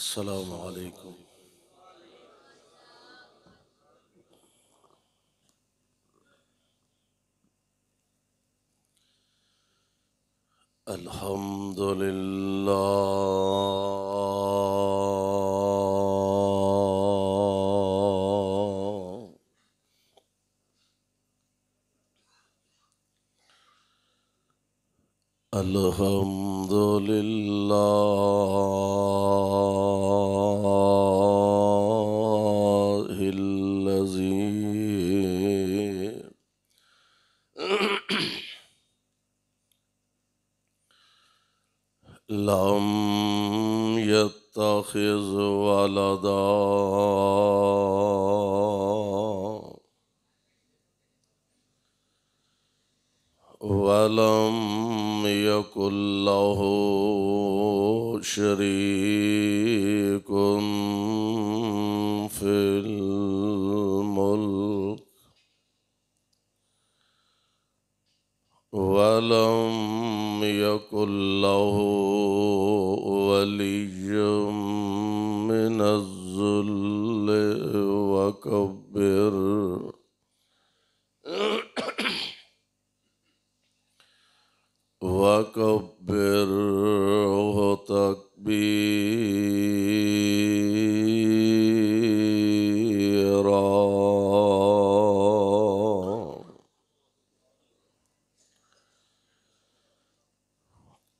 السلام عليكم الحمد لله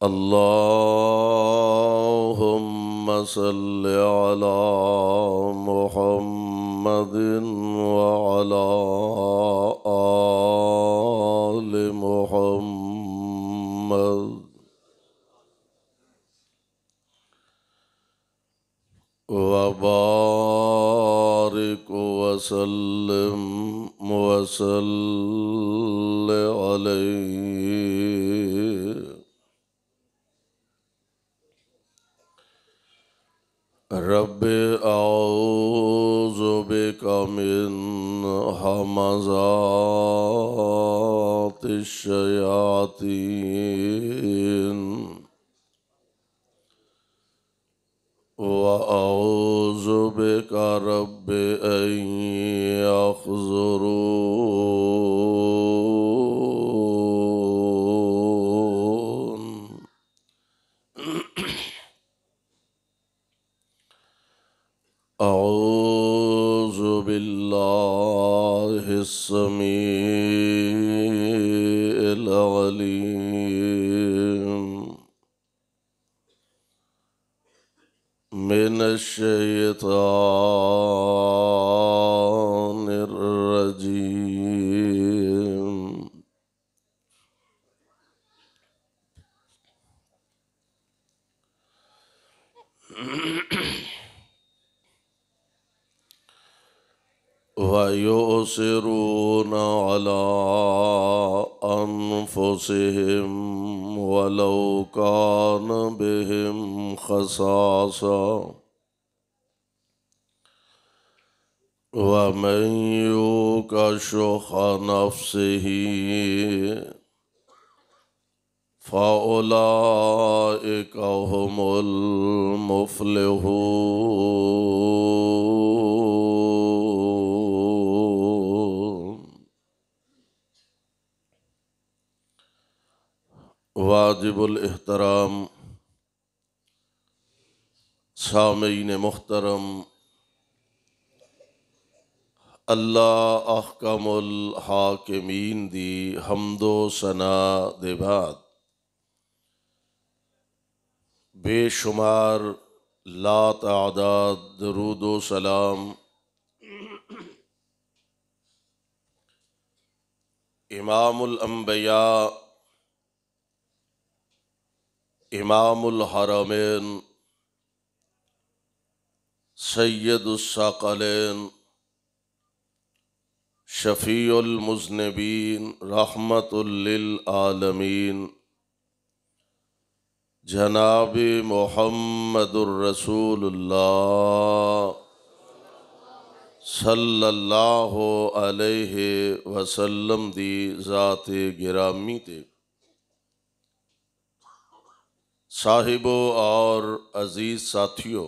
اللهم صل على محمد وعلى آل محمد وبارك وسلم وسل عليه ويؤصرون على أنفسهم ولو كان بهم خصاصة ومن يوك شح نفسه فأولئك هم المفلحون वाजिबुलहतराम सामीन मोहतरम अल्लाह अहकमुल हाकिमीन दी हमदो सना देबाद बेशुमार ला तादाद दरूदो सलाम इमामुल अम्बिया इमामुल हरमैन सैदुस्साकलैन शफ़ीमजनबीन रहमतुल्लमीन जनाब मोहम्मदुर्रसूलुल्लाह सल्लल्लाहु अलैहि वसल्लम दी ज़ात गिरामी ते साहिबों और अजीज साथियों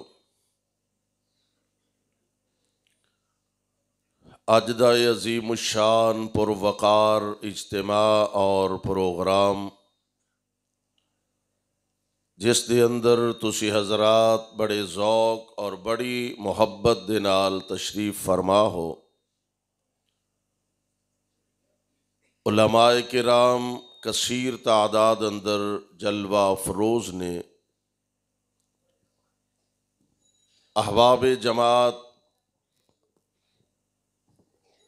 अज का अजीम शान पुरवकार इज्तम और प्रोग्राम जिस दे अंदर तुसी हजरात बड़े जौक और बड़ी मुहब्बत दे नाल तशरीफ फरमा हो उलमाए किराम कसीर तादाद अंदर जलवा फरोज ने अहबाब जमात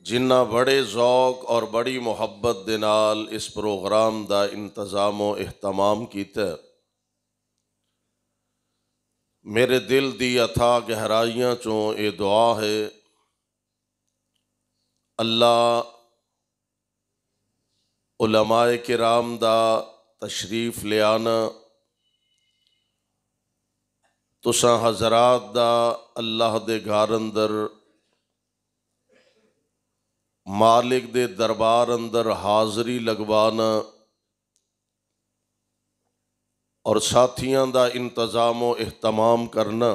जिन्ना बड़े जौक और बड़ी मुहब्बत दे नाल इस प्रोग्राम का इंतजाम अहतमाम किया मेरे दिल की अथा गहराइया चो ये दुआ है अल्लाह उलमाए राम का तशरीफ लियाना तुसा हजरात का अल्लाह के घर अंदर मालिक के दरबार अंदर हाज़री लगवाना और साथियों का इंतज़ाम एहतमाम करना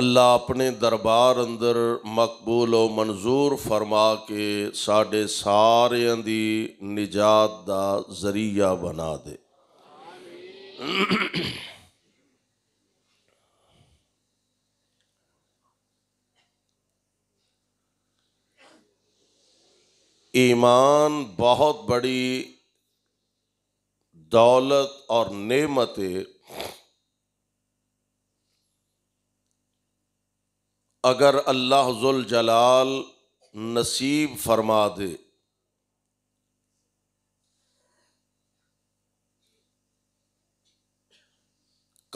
अल्लाह अपने दरबार अंदर मकबूल और मंजूर फरमा के साढ़े सारिया की निजात का जरिया बना दे ईमान बहुत बड़ी दौलत और नेमत है अगर अल्लाह जलाल नसीब फरमा दे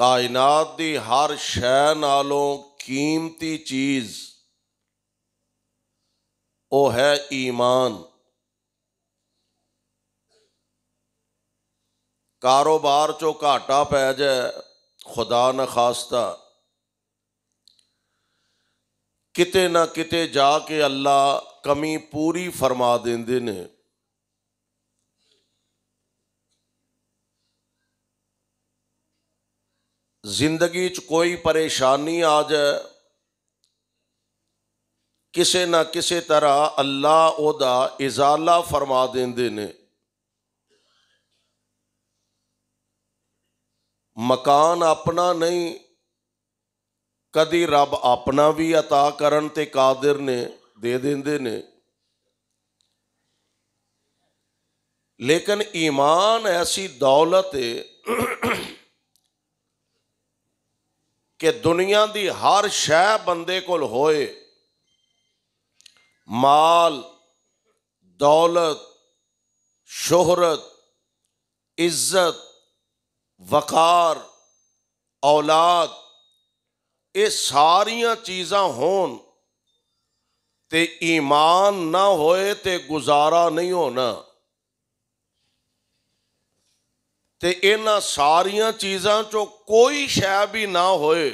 कायनात की हर शह नालों कीमती चीज़ वो है ईमान कारोबार चो घाटा पै जाए खुदा न खास्ता कि ना कि जाके अल्लाह कमी पूरी फरमा देंगे ने जिंदगी कोई परेशानी आ जाए किसी ना किसी तरह अल्लाह ओदा इजाला फरमा दें ने मकान अपना नहीं कभी रब अपना भी अता करन ते कादिर ने दे देंदे ने लेकिन ईमान ऐसी दौलत है कि दुनिया की हर शह बंदे को माल दौलत शोहरत इज्जत वकार औलाद ਇਹ ਸਾਰੀਆਂ ਚੀਜ਼ਾਂ ਹੋਣ ਤੇ ਈਮਾਨ ਨਾ ਹੋਏ ਤੇ ਗੁਜ਼ਾਰਾ ਨਹੀਂ ਹੋਣਾ ਤੇ ਇਹਨਾਂ ਸਾਰੀਆਂ ਚੀਜ਼ਾਂ ਚੋਂ ਕੋਈ ਸ਼ੈ ਵੀ ਨਾ ਹੋਏ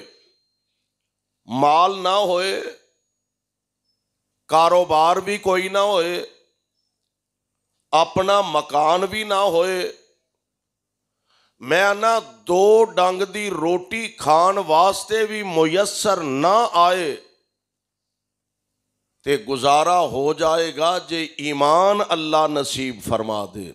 ਮਾਲ ਨਾ ਹੋਏ ਕਾਰੋਬਾਰ ਵੀ ਕੋਈ ਨਾ ਹੋਏ ਆਪਣਾ ਮਕਾਨ ਵੀ ਨਾ ਹੋਏ मैं ना दो डंग ਦੀ रोटी ਖਾਣ वास्ते भी मुयसर ना आए ਤੇ गुजारा हो जाएगा जे ईमान अल्लाह नसीब फरमा दे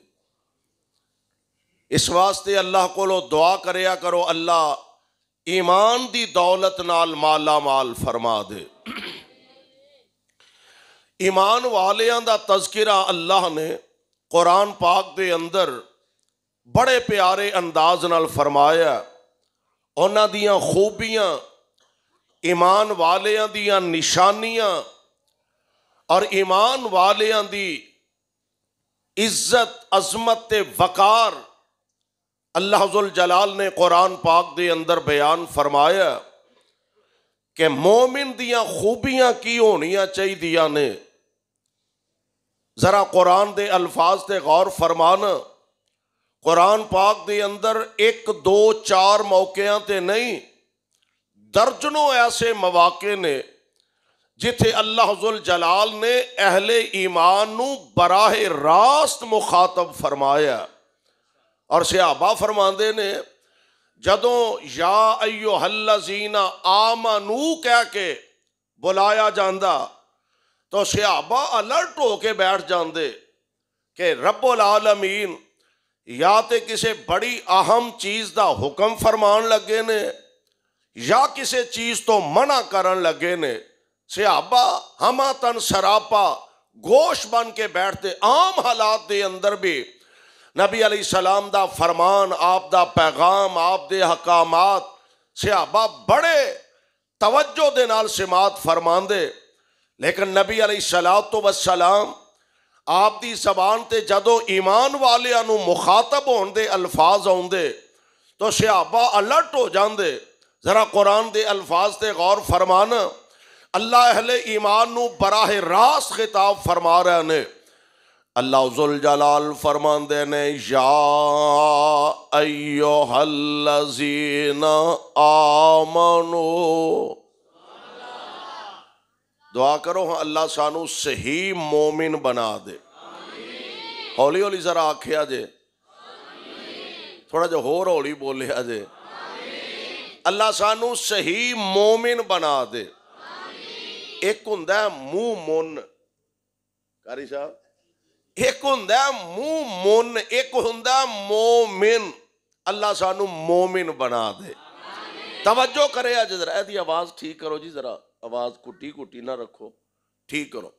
इस वास्ते अल्लाह को दुआ कराया करो अल्लाह ईमान की दौलत नाल माला माल फरमा दे ईमान वालिया का तस्करा अल्लाह ने कुरान पाक के अंदर बड़े प्यारे अंदाज न फरमाया उन्हों दूबिया ईमान वाल ਵਾਲਿਆਂ और ईमान वाल इज्जत अजमत वकार अल्लाह जलाल ने कुरान पाक के अंदर बयान फरमाया कि मोमिन दिया खूबियां की होनिया चाहिए ने जरा कुरान के अल्फाज से गौर फरमाना कुरान पाक के अंदर एक दो चार मौकों पर नहीं दर्जनों ऐसे मौके ने जिथे अल्लाह हजुल जलाल ने अहले ईमान बराह रास्त मुखातब फरमाया और सियाबा फरमाते ने जदों या अयो हल्लाजीना आमानू कह के बुलाया जाता तो सियाबा अलर्ट होके बैठ जाते कि रबोल आलमीन या तो किसी बड़ी अहम चीज़ का हुक्म फरमान लगे ने या किसी चीज़ तो मना कर लगे ने ਸਿਆਬਾ ਹਮਾ तन सरापा गोश बन के बैठते आम हालात के अंदर भी नबी अली सलाम का फरमान आप का पैगाम आप दे हकामात बड़े तवज्जो दे नाल समात फरमाते लेकिन नबी अली सलाह तो बस सलाम आप की जबान से जदों ईमान वाले मुखातब होने अल्फाज आते तो सिहाबा अलर्ट हो जाते जरा कुरान के अल्फाज से गौर फरमान अल्लाह अहले ईमान बराह रास खिताब फरमा रहे ने अल्लाह उजुल जलाल फरमान ने या आमनो दुआ करो हाँ अल्लाह सानू सही मोमिन बना दे हौली हौली जरा आख्या जे थोड़ा जो होर हौली बोलिया जे अल्लाह सानू सही मोमिन बना दे एक हों मूह मुन कारी साहब एक होंगे मूह मुन एक हों मोमिन अल्लाह सानू मोमिन बना दे तवज्जो करे अजे जरा ऐसी आवाज़ ठीक करो जी जरा आवाज कुटी कुटी ना रखो ठीक करो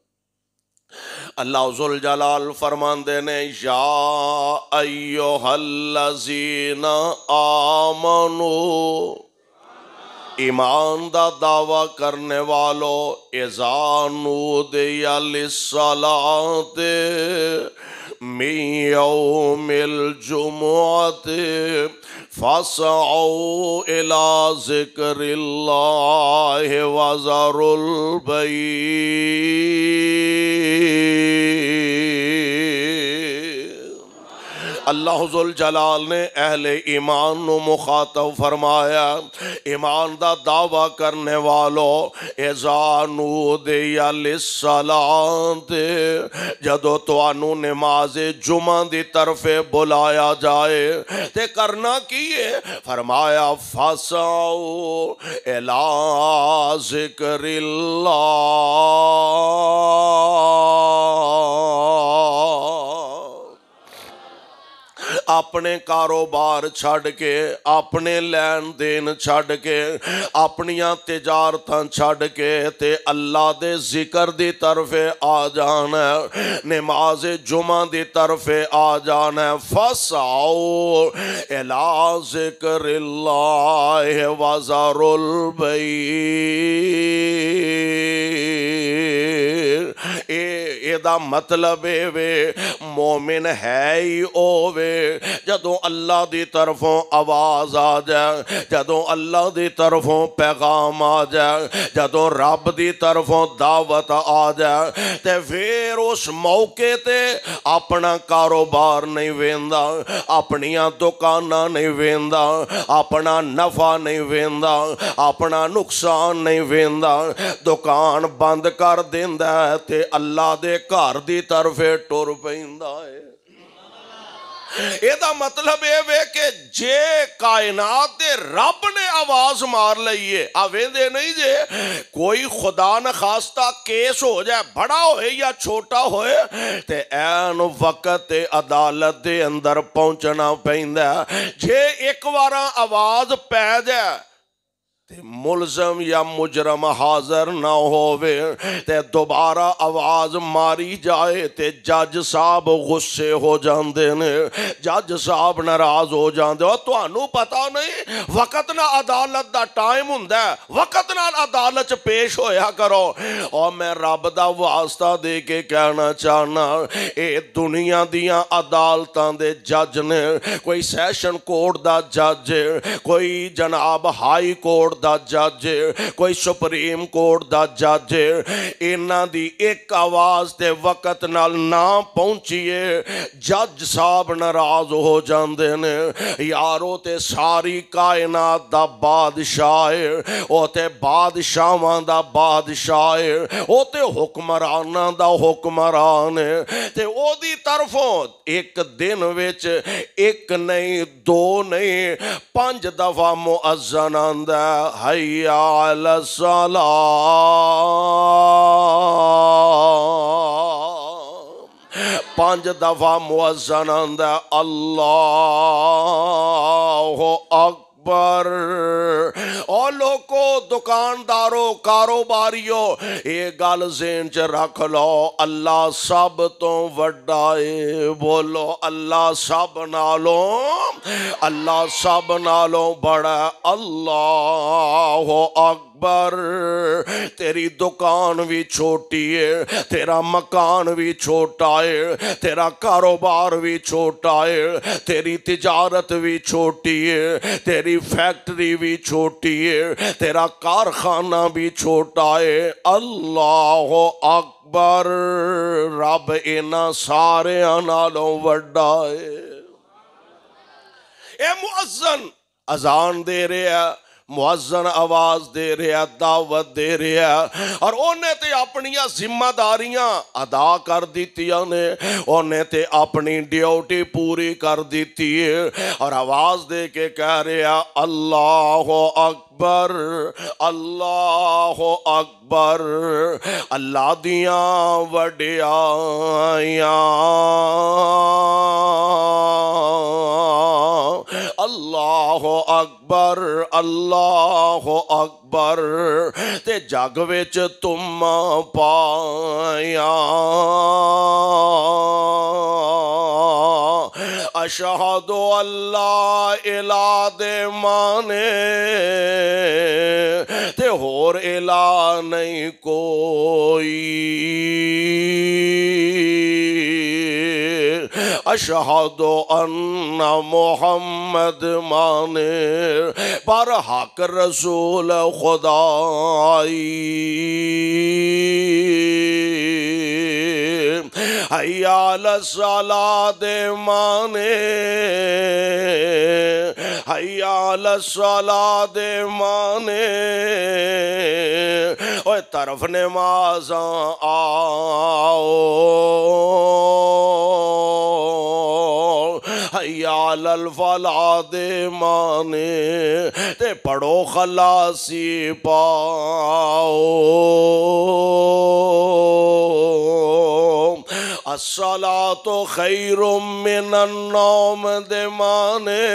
अल्लाह जलाल फरमान देने या अयो हल्लाजीना आमनो ईमान दा दावा करने वालो एजानू दे सलाते من يوم الجمعة فاسعوا إلى ذكر الله وذروا البيت अल्लाह जलाल ने अहले ईमान मुखातब फरमाया ईमान का दावा करने वालों एजानू दे जदों तू नमाज जुमा की तरफे बुलाया जाए ते करना की है फरमाया फसाओ एलाजिक्रिल्ला ਆਪਣੇ ਕਾਰੋਬਾਰ ਛੱਡ ਕੇ ਆਪਣੇ ਲੈਣ ਦੇਣ ਛੱਡ ਕੇ ਆਪਣੀਆਂ ਤਜਾਰਤਾਂ ਛੱਡ ਕੇ ਤੇ ਅੱਲਾ ਦੇ ਜ਼ਿਕਰ ਦੀ ਤਰਫ ਆ ਜਾਣਾ ਨਮਾਜ਼ ਜੁਮਾ ਦੀ ਤਰਫ ਆ ਜਾਣਾ ਫਸਾਓ ਇਲਾ ਜ਼ਿਕਰਿllahi ਵਜ਼ਰੁਲ ਬਈ ਇਹਦਾ ਮਤਲਬ ਇਹ ਵੇ मोमिन है ही होवे जदों अल्लाह की तरफों आवाज़ आ जाए जदों अल्लाह की तरफों पैगाम आ जाए जदों रब की तरफों दावत आ जाए तो फिर उस मौके पर अपना कारोबार नहीं वेंदा अपनिया दुकाना नहीं वेंदा अपना नफा नहीं वेंदा अपना नुकसान नहीं वेंदा दुकान बंद कर देंदा अल्लाह के घर की तरफे टुर पा ਆਏ ਇਹਦਾ ਮਤਲਬ ਇਹ ਵੇ ਕਿ ਜੇ ਕਾਇਨਾਤ ਦੇ ਰੱਬ ਨੇ ਆਵਾਜ਼ ਮਾਰ ਲਈਏ ਆ ਵੇਂਦੇ ਨਹੀਂ ਜੇ ਕੋਈ ਖੁਦਾ ਨਾ ਖਾਸਤਾ ਕੇਸ ਹੋ ਜਾਏ ਬੜਾ ਹੋਏ ਜਾਂ ਛੋਟਾ ਹੋਏ ਤੇ ਐਨ ਵਕਤ ਤੇ ਅਦਾਲਤ ਦੇ ਅੰਦਰ ਪਹੁੰਚਣਾ ਪੈਂਦਾ ਜੇ ਇੱਕ ਵਾਰ ਆਵਾਜ਼ ਪੈ ਜਾਏ मुलजम या मुजरम हाजिर ना होवे ते दोबारा आवाज मारी जाए ते जज साहब गुस्से हो जाते ने जज साहब नाराज हो जाते पता नहीं वकत ना अदालत का टाइम हों वकत ना अदालत च पेश होया करो और मैं रब का वास्ता दे के कहना चाहना ये दुनिया दिया अदालतों के जज ने कोई सैशन कोर्ट का जज कोई जनाब हाई कोर्ट ਦਾ ਜੱਜ ਕੋਈ ਸੁਪਰੀਮ ਕੋਰਟ ਦਾ ਜੱਜ ਇਹਨਾਂ ਦੀ ਇੱਕ ਆਵਾਜ਼ ਤੇ ਵਕਤ ਨਾਲ ਨਾ ਪਹੁੰਚੀਏ ਜੱਜ ਸਾਹਿਬ ਨਾਰਾਜ਼ ਹੋ ਜਾਂਦੇ ਨੇ ਯਾਰੋ ਤੇ ਸਾਰੀ ਕਾਇਨਾਤ ਦਾ ਬਾਦਸ਼ਾਹ ਏ ਉਹ ਤੇ ਬਾਦਸ਼ਾਹਾਂ ਦਾ ਬਾਦਸ਼ਾਹ ਏ ਉਹ ਤੇ ਹੁਕਮਰਾਨਾਂ ਦਾ ਹੁਕਮਰਾਨ ਏ ਤੇ ਉਹਦੀ ਤਰਫੋਂ ਇੱਕ ਦਿਨ ਵਿੱਚ ਇੱਕ ਨਹੀਂ ਦੋ ਨਹੀਂ ਪੰਜ ਦਫਾ ਮੁਅੱਜ਼ਨ ਆਂਦਾ हया सला पांच दफा मुआजन अल्लाह अक पर और लोगो दुकानदारों कारोबारियों ये गल जेन च रख लो अल्लाह सब तो वड्डा है बोलो अल्लाह सब नालों अल्लाह सब नालों बड़ा अल्लाह अग अकबर तेरी दुकान भी छोटी है तेरा मकान भी छोटा है तेरा कारोबार भी छोटा है तेरी तिजारत भी छोटी है तेरी फैक्ट्री भी छोटी है तेरा कारखाना भी छोटा है अल्लाह अकबर रब इना सारिया नालों व्डा है ए मुअजन अजान दे रहा है मुआजन आवाज़ दे रहा दावत दे रहा और उन्हें तो अपन जिम्मेदारियां अदा कर दतिया ने उन्हें तो अपनी ड्यूटी पूरी कर दी है और आवाज़ दे के कह रहा अल्लाह हो अकबर अल्लाह अकबर अल्लाह दिया वडियाया अल्लाह अकबर अल्लाह अकबर ते जग बिच तुम पाया अशहदो अल्लाह इला दे माने ते होर इला नहीं कोई अशहादो अन्ना मोहम्मद माने पर हक रसूल खुदाई हयाल सला दे माने हयाल सला दे माने ओ तरफ ने माजा आओ हयाल फला दे माने ते पढ़ो खलासी पाओ असला तो खैर नौम दे माने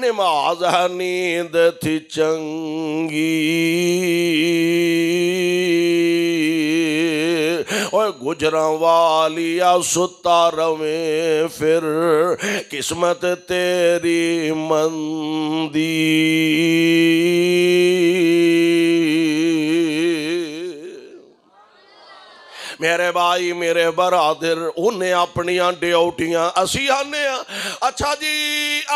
नमाज नींद थी चंगी और गुजरा वालिया या सुता रवे फिर किस्मत तेरी मंदी मेरे भाई मेरे बरादर उन्हें अपन ड्यूटियां असी आने अच्छा जी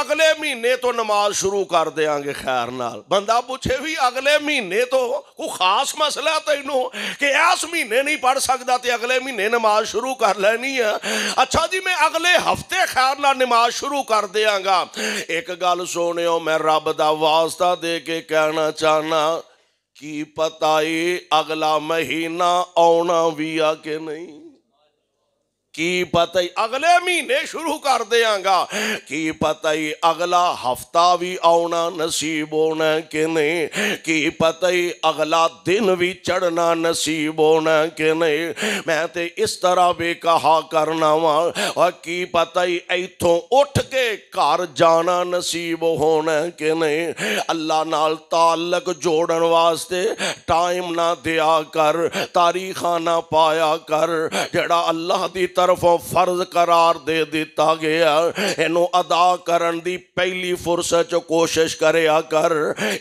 अगले महीने तो नमाज शुरू कर देंगे खैर न बंदा पूछे भी अगले महीने तो कोई खास मसला तेनों कि इस महीने नहीं पढ़ सकता तो अगले महीने नमाज शुरू कर लेनी है अच्छा जी मैं अगले हफ्ते खैर ना नमाज शुरू कर देंगा एक गल सुने मैं रब का वास्ता दे के कहना चाहना की पता है अगला महीना आना भी आके नहीं की पता ही अगले महीने शुरू कर देंगा की पता ही अगला हफ्ता भी आना नसीब होना कि नहीं की पता ही अगला दिन भी चढ़ना नसीब होना कि नहीं मैं तो इस तरह भी कहा करना वा और की पता ही इतों उठ के घर जाना नसीब होना कि नहीं अल्लाह नाल तालक जोड़न वास्ते टाइम ना दिया कर तारीखा ना पाया कर जड़ा अल्लाह की ਤਰਫੋਂ ਫਰਜ਼ ਕਰਾਰ ਦੇ ਦਿੱਤਾ ਗਿਆ ਇਹਨੂੰ ਅਦਾ ਕਰਨ ਦੀ ਪਹਿਲੀ ਫੁਰਸਤ 'ਚ ਕੋਸ਼ਿਸ਼ ਕਰਿਆ ਕਰ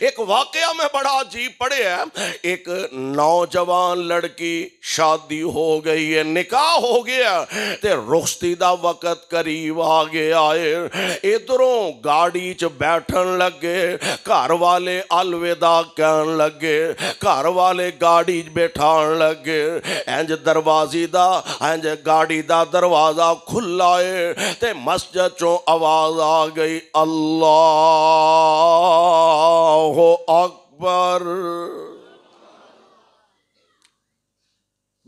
ਇੱਕ ਵਾਕਿਆ ਮੈਂ ਬੜਾ ਅਜੀਬ ਪੜਿਆ ਇੱਕ ਨੌਜਵਾਨ ਲੜਕੀ ਸ਼ਾਦੀ ਹੋ ਗਈ ਹੈ ਨਿਕਾਹ ਹੋ ਗਿਆ ਤੇ ਰੁਖਸਤੀ ਦਾ ਵਕਤ ਕਰੀਬ ਆ ਗਿਆ ਏ ਇਧਰੋਂ ਗਾੜੀ 'ਚ ਬੈਠਣ ਲੱਗੇ ਘਰ ਵਾਲੇ ਅਲਵਿਦਾ ਕਹਿਣ ਲੱਗੇ ਘਰ ਵਾਲੇ ਗਾੜੀ 'ਚ ਬਿਠਾਉਣ ਲੱਗੇ ਇੰਜ ਦਰਵਾਜ਼ੀ ਦਾ ਇੰਜ ਗਾੜੀ ਦਾ का दरवाजा खुला है ते मस्जिद चो आवाज आ गई अल्लाह अकबर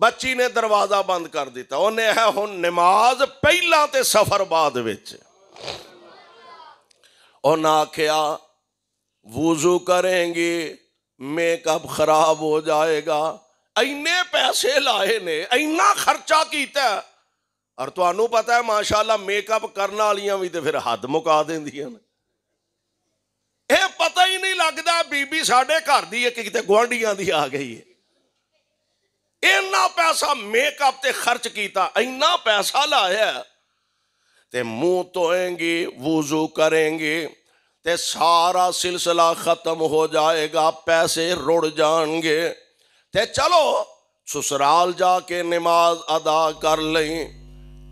बच्ची ने दरवाजा बंद कर दिता उन्हें है हूं नमाज पहला ते सफर बाद आख्या वूजू करेंगी मेकअप खराब हो जाएगा इन्ने पैसे लाए ने इना खर्चा किया और तू पता है माशाला मेकअप करने वाली भी तो फिर हद मुका दें ये पता ही नहीं लगता बीबी साढ़े घर की एक कि गुआढ़िया की आ गई है इना पैसा मेकअप से खर्च किया इन्ना पैसा लाया तो मूँह धोएंगे वूजू करेंगे तो सारा सिलसिला खत्म हो जाएगा पैसे रुड़ जाएंगे तो चलो ससुराल जाके नमाज अदा कर लें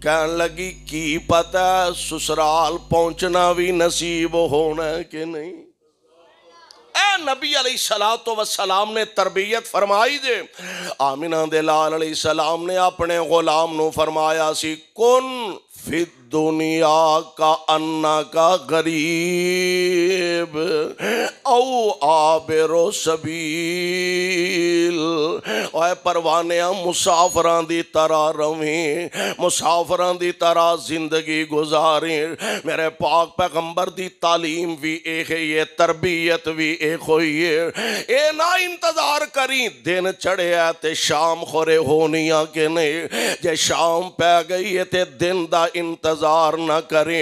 कहन लगी की पता ससुराल पहुंचना भी नसीब होना कि नहीं नबी अली सलाह तो वसलाम ने तरबीयत फरमाई दे आमिना दे लाल अली सलाम ने अपने गुलाम नु फरमाया फिद दुनिया का अन्ना का गरीब औ आबेरो सबील ओए परवानिया मुसाफर दी तरह रवें मुसाफर दी तरह जिंदगी गुजारें मेरे पाक पैगंबर दी तालीम भी एक है ये तरबियत भी एक हुई है ए ना इंतजार करी दिन चढ़े ते शाम खोरे होनिया के नहीं जे शाम पै गई है ते दिन का इंतजार इंतजार ना करे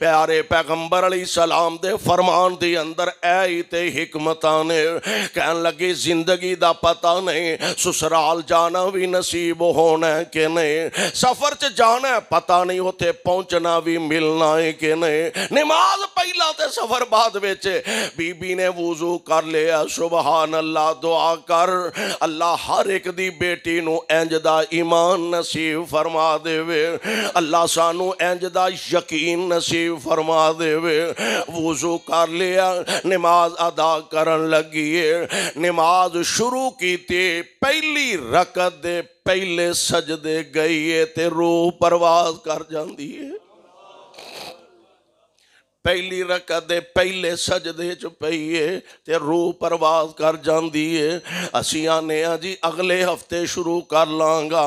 प्यारे पैगंबर अली सलाम दे फरमान दे अंदर ऐ ते हिकमत ने कह लगे जिंदगी दा पता नहीं ससुराल जाना भी नसीब होना है कि नहीं सफर च जाना है पता नहीं उथे पहुंचना भी मिलना है कि नहीं नमाज पहला ते सफर बाद ਵਿੱਚ ਬੀਬੀ ਨੇ ਵੁਜ਼ੂ ਕਰ ਲਿਆ ਸੁਭਾਨ ਅੱਲਾ ਦੁਆ ਕਰ ਅੱਲਾ ਹਰ ਇੱਕ ਦੀ ਬੇਟੀ ਨੂੰ ਇੰਜ ਦਾ ਈਮਾਨ ਨਸੀਬ ਫਰਮਾ ਦੇਵੇ ਅੱਲਾ ਸਾਨੂੰ इंज का यकीन नसीब फरमा देवे वजू कर लिया नमाज अदा कर लगी है नमाज शुरू की पहली रकत दे पहले सजदे गई है तो रूह परवाज कर जाती है ਪਹਿਲੀ ਰਕਤ ਦੇ ਪਹਿਲੇ ਸਜਦੇ ਚ ਪਈਏ ਤੇ ਰੂਹ ਪਰਵਾਜ਼ ਕਰ ਜਾਂਦੀ ਏ ਅਸੀਂ ਆਨੇ ਆ ਜੀ ਅਗਲੇ ਹਫਤੇ ਸ਼ੁਰੂ ਕਰ ਲਾਂਗਾ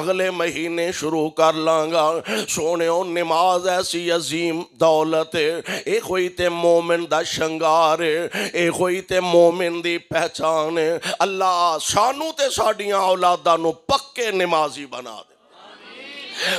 ਅਗਲੇ ਮਹੀਨੇ ਸ਼ੁਰੂ ਕਰ ਲਾਂਗਾ ਸੋਹਣਿਓ ਨਮਾਜ਼ ਐਸੀ ਅਜ਼ੀਮ ਦੌਲਤ ਏ ਇਹ ਕੋਈ ਤੇ ਮੂਮਿਨ ਦਾ ਸ਼ਿੰਗਾਰ ਏ ਇਹ ਕੋਈ ਤੇ ਮੂਮਿਨ ਦੀ ਪਹਿਚਾਨ ਏ ਅੱਲਾ ਸਾਨੂੰ ਤੇ ਸਾਡੀਆਂ ਔਲਾਦਾਂ ਨੂੰ ਪੱਕੇ ਨਮਾਜ਼ੀ ਬਣਾ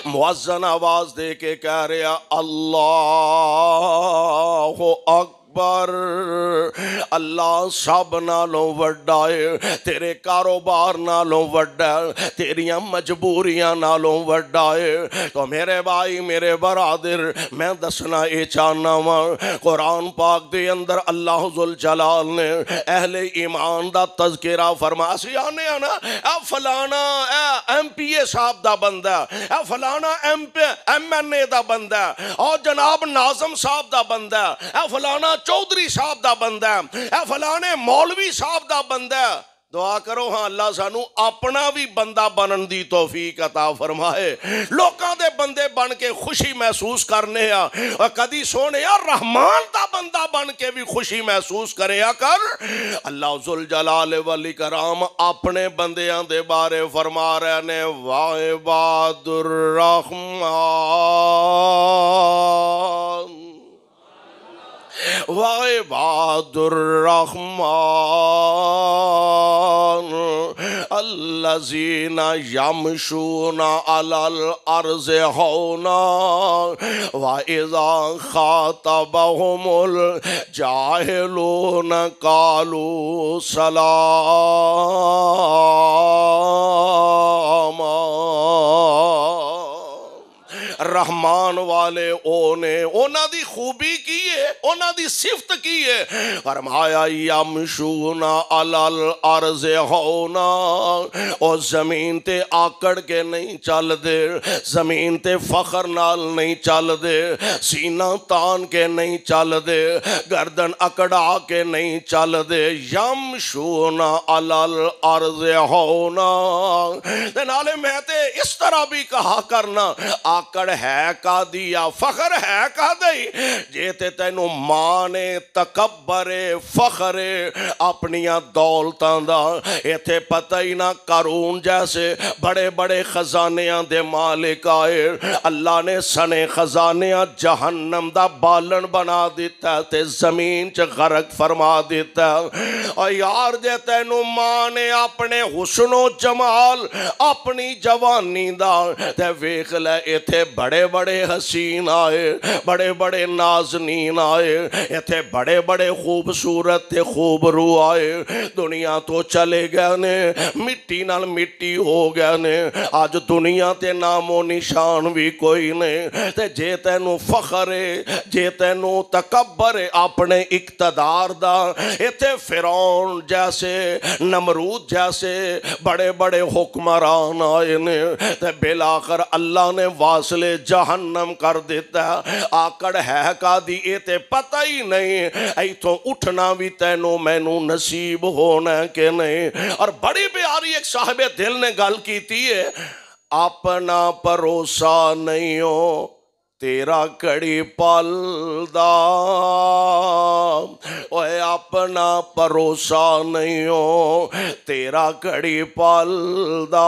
मुआजन आवाज दे के कह रहा अल्लाह अक अकबर अल्लाह सब नालों व्डा है तेरे कारोबार नालों व्डा तेरिया मजबूरिया नालों व्डा है तो मेरे भाई मेरे बरादर मैं दसना ये चाहना वा कुरान पाक के अंदर अल्लाह जुल जलाल ने अहले ईमान का तजकेरा फरमा अस आने ना ए फलाना ए एम पी ए साहब का बंदा ए फलाना M P M N A का बंदा और जनाब नाजम साहब का बंदा ए फलाना चौधरी साहब का बंदा है फलाने मौलवी साहब का बंदा है दुआ करो हाँ अल्लाह सानू अपना भी बंदा बनन की तोफीक अता फरमाए लोगों के बंदे बन के खुशी महसूस करने आ कदी सोने आ रहमान का बंदा बन के भी खुशी महसूस करे आ कर अल्लाह जुल जलाल वाली कराम अपने बंदिया के बारे फरमा रहे ने वाह बहादुर रहमान वाहमान अल्लाजीना यमशूना अलल अर्ज होना वाइजा खातबहुमुल जाहिलून कालू सलामा रहमान वाले ओने ओना दी खूबी की है ओना दी सिफत की है फरमाया यमशूना अलल अर्ज होना ओ जमीन ते आकड़ के नहीं चल दे जमीन ते फखर नाल नहीं चल दे सीना तान के नहीं चल दे गर्दन अकड़ा के नहीं चल दे यम शूना अलल अर्ज होना नाले मैं ते इस तरह भी कहा करना आकड़ है का दिया फखर है का दई जे ते तेन मान ए तकबरे फखरे अपन दौलत इतने पता ही ना करून जैसे बड़े बड़े खजानिया के मालिक आए अल्लाह ने सने खजानिया जहनम का बालन बना दिता ते जमीन च गरक फरमा दिता और यार जे तेन मां ने अपने हुसनो जमाल अपनी जवानी का वेख लै इत बड़े बड़े हसीन आए बड़े बड़े नाजनीन आए इतने बड़े बड़े खूबसूरत खूबरू आए दुनिया तो चले गए ने मिट्टी नाल मिट्टी हो गए ने अज दुनिया के नामो निशान भी कोई ने ते जे तेनों फखर है जे तेन तकबर है अपने इकतदार का इतने फिरौन जैसे नमरूद जैसे बड़े बड़े हुक्मरान आए ने ते बिलाकर अल्लाह ने वासले जहन्नम कर दिता आकड़ है का दी ये तो पता ही नहीं इतों उठना भी तेनों मैनू नसीब होना के नहीं और बड़ी प्यारी एक साहब दिल ने गल की है अपना भरोसा नहीं हो तेरा घड़ी पलदा ओए अपना भरोसा नहीं हो तेरा कड़ी पलदा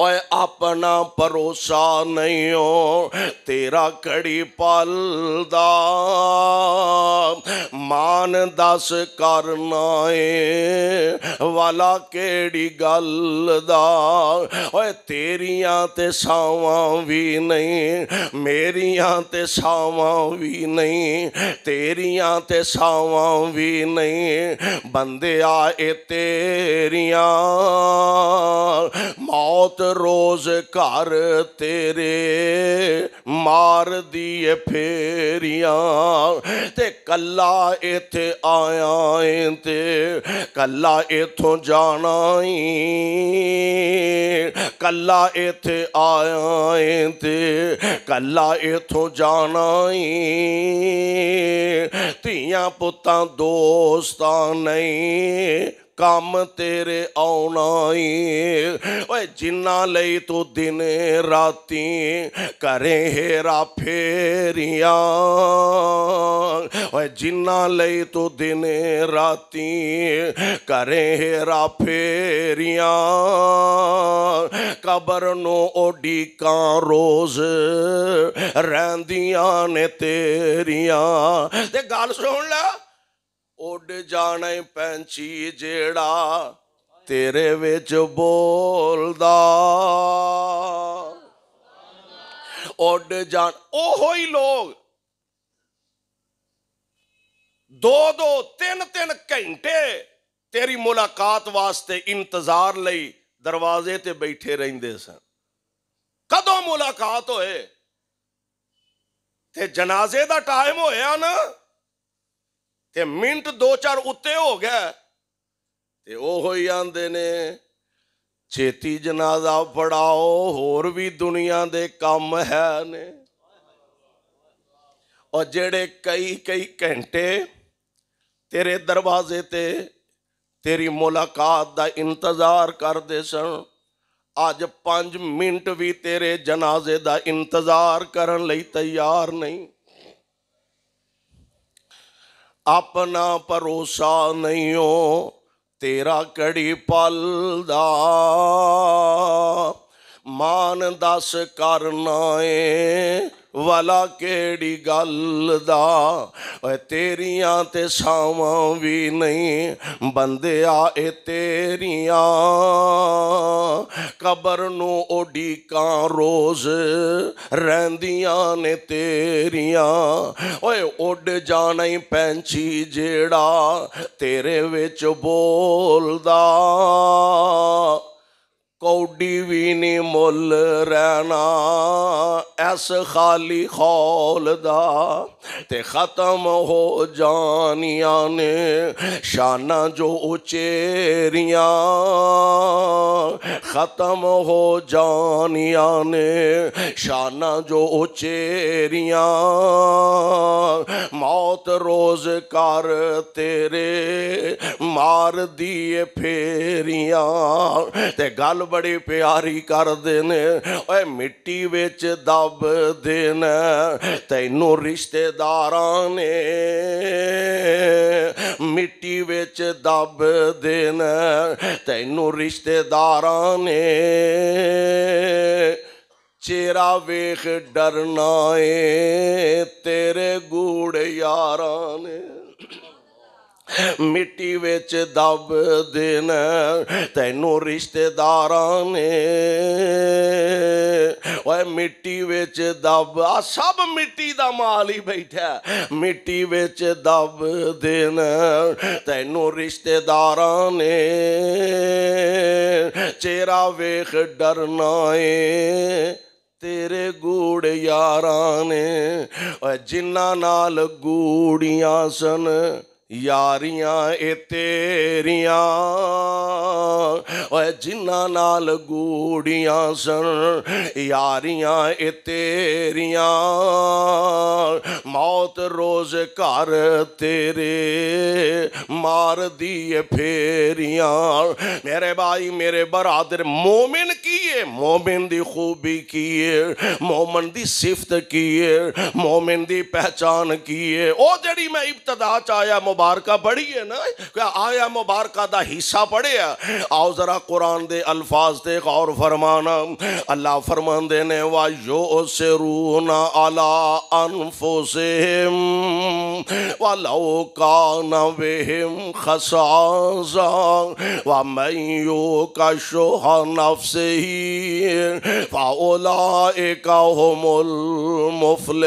और अपना भरोसा नहीं हो तेरा कड़ी पलदा मान दस करना है वाला केड़ी गल ओए तेरिया ते सावा भी नहीं मेरिया ते सावा भी नहीं तेरिया ते सावा भी नहीं बंदे आए तेरिया मौत मौत रोज घर तेरे मार दिए फेरिया ते कला इथे आया ते कला इथों जाना कला इथे आया ते कला इथों जाना ਧੀਆਂ ਪੁੱਤਾਂ ਦੋਸਤਾਂ ਨਹੀਂ ਕੰਮ ਤੇਰੇ ਆਉਣਾ ਏ ਓਏ ਜਿੰਨਾ ਲਈ ਤੂੰ ਦਿਨ ਰਾਤੀ ਕਰੇ ਹੇਰਾ ਫੇਰੀਆਂ ਓਏ ਜਿੰਨਾ ਲਈ ਤੂੰ ਦਿਨ ਰਾਤੀ ਕਰੇ ਹੇਰਾ ਫੇਰੀਆਂ ਕਬਰ ਨੂੰ ਓਡੀ ਕਾਂ ਰੋਜ਼ ਰਹਿੰਦੀਆਂ ਨੇ ਤੇਰੀਆਂ ਤੇ ਗੱਲ ਸੁਣ ਲੈ ਉੱਡ ਜਾਣੇ ਪੰਛੀ ਜਿਹੜਾ ਤੇਰੇ ਵਿੱਚ ਬੋਲਦਾ ਉੱਡ ਜਾਣ ਉਹੋ ਹੀ ਲੋਕ ਦੋ ਦੋ ਤਿੰਨ ਤਿੰਨ ਘੰਟੇ ਤੇਰੀ ਮੁਲਾਕਾਤ ਵਾਸਤੇ ਇੰਤਜ਼ਾਰ ਲਈ ਦਰਵਾਜ਼ੇ ਤੇ ਬੈਠੇ ਰਹਿੰਦੇ ਸਨ ਕਦੋਂ ਮੁਲਾਕਾਤ ਹੋਏ ਤੇ ਜਨਾਜ਼ੇ ਦਾ ਟਾਈਮ ਹੋਇਆ ਨਾ ਤੇ ਮਿੰਟ 2-4 ਉੱਤੇ ਹੋ ਗਿਆ ਤੇ ਉਹ ਹੋਈ ਆਂਦੇ ਨੇ ਛੇਤੀ ਜਨਾਜ਼ਾ ਫੜਾਓ ਹੋਰ ਵੀ ਦੁਨੀਆ ਦੇ ਕੰਮ ਹੈ ਨੇ ਔਰ ਜਿਹੜੇ ਕਈ ਕਈ ਘੰਟੇ ਤੇਰੇ ਦਰਵਾਜ਼ੇ ਤੇ ਤੇਰੀ ਮੁਲਾਕਾਤ ਦਾ ਇੰਤਜ਼ਾਰ ਕਰਦੇ ਸਨ ਅੱਜ 5 ਮਿੰਟ ਵੀ ਤੇਰੇ ਜਨਾਜ਼ੇ ਦਾ ਇੰਤਜ਼ਾਰ ਕਰਨ ਲਈ ਤਿਆਰ ਨਹੀਂ ਆਪਣਾ ਭਰੋਸਾ ਨਹੀਂ ਹੋ ਤੇਰਾ ਕੜੀ ਪਲ ਦਾ ਮਾਨ ਦਸ ਕਰਨਾ ਏ ਵਾਲਾ ਕਿਹੜੀ ਗੱਲ ਦਾ ਓਏ ਤੇਰੀਆਂ ਤੇ ਸਾਵਾਂ ਵੀ ਨਹੀਂ ਬੰਦਿਆ ਏ ਤੇਰੀਆਂ ਕਬਰ ਨੂੰ ਓਡੀਕਾਂ ਰੋਜ਼ ਰਹਿੰਦੀਆਂ ਨੇ ਤੇਰੀਆਂ ਓਏ ਉੱਡ ਜਾਣਾ ਹੀ ਪੈਂਚੀ ਜਿਹੜਾ ਤੇਰੇ ਵਿੱਚ ਬੋਲਦਾ कौडी भी नहीं मुल रहना ऐस खाली खौल ते खत्म हो जानिया ने शाना जो उचेरिया खत्म हो जानिया ने शाना जो उचेरिया मौत रोज कर तेरे मार दिए फेरिया ते गल ਬੜੀ ਪਿਆਰੀ ਕਰਦੇ ਨੇ ਓਏ ਮਿੱਟੀ ਵਿੱਚ ਦਬ ਦੇਣ ਤੈਨੂੰ ਰਿਸ਼ਤੇਦਾਰਾਂ ਨੇ ਮਿੱਟੀ ਵਿੱਚ ਦਬ ਦੇਣ ਤੈਨੂੰ ਰਿਸ਼ਤੇਦਾਰਾਂ ਨੇ ਚਿਹਰਾ ਵੇਖ ਡਰਨਾ ਏ ਤੇਰੇ ਗੂੜ ਯਾਰਾਂ ਨੇ ਮਿੱਟੀ ਵਿੱਚ ਦਬ ਦੇਣ ਤੈਨੂੰ ਰਿਸ਼ਤੇਦਾਰਾਂ ਨੇ ਓਏ ਮਿੱਟੀ ਵਿੱਚ ਦਬ ਆ ਸਭ ਮਿੱਟੀ ਦਾ ਮਾਲ ਹੀ ਬੈਠਾ ਮਿੱਟੀ ਵਿੱਚ ਦਬ ਦੇਣ ਤੈਨੂੰ ਰਿਸ਼ਤੇਦਾਰਾਂ ਨੇ ਚਿਹਰਾ ਵੇਖ ਡਰਨਾ ਏ ਤੇਰੇ ਗੂੜ ਯਾਰਾਂ ਨੇ ਓਏ ਜਿਨ੍ਹਾਂ ਨਾਲ ਗੂੜੀਆਂ ਸਨ ਯਾਰੀਆਂ ਏ ਤੇਰੀਆਂ ਓਏ ਜਿਨ੍ਹਾਂ ਨਾਲ ਗੂੜੀਆਂ ਸਨ ਯਾਰੀਆਂ ਏ ਤੇਰੀਆਂ ਮੌਤ ਰੋਜ਼ ਘਰ ਤੇਰੇ ਮਾਰਦੀ ਏ ਫੇਰੀਆਂ ਮੇਰੇ ਭਾਈ ਮੇਰੇ ਬਰਾਦਰ ਮੂਮਿਨ ਕੀ ਏ ਮੂਮਿਨ ਦੀ ਖੂਬੀ ਕੀ ਏ ਮੂਮਿਨ ਦੀ ਸਿਫਤ ਕੀ ਏ ਮੂਮਿਨ ਦੀ ਪਹਿਚਾਨ ਕੀ ਏ ਉਹ ਜਿਹੜੀ ਮੈਂ ਇਬਤਦਾ ਚ ਆਇਆ मुबारक पढ़िए ना क्या आया मुबारक का हिस्सा पढ़िया आओ ज़रा कुरान दे अल्फाज दे गौर फरमाना अल्लाह फरमान देने वा जो से रूना आला अनफो से वो का नेम खसा व मयो का शोह नफ से ही एक एका होमुल मुफले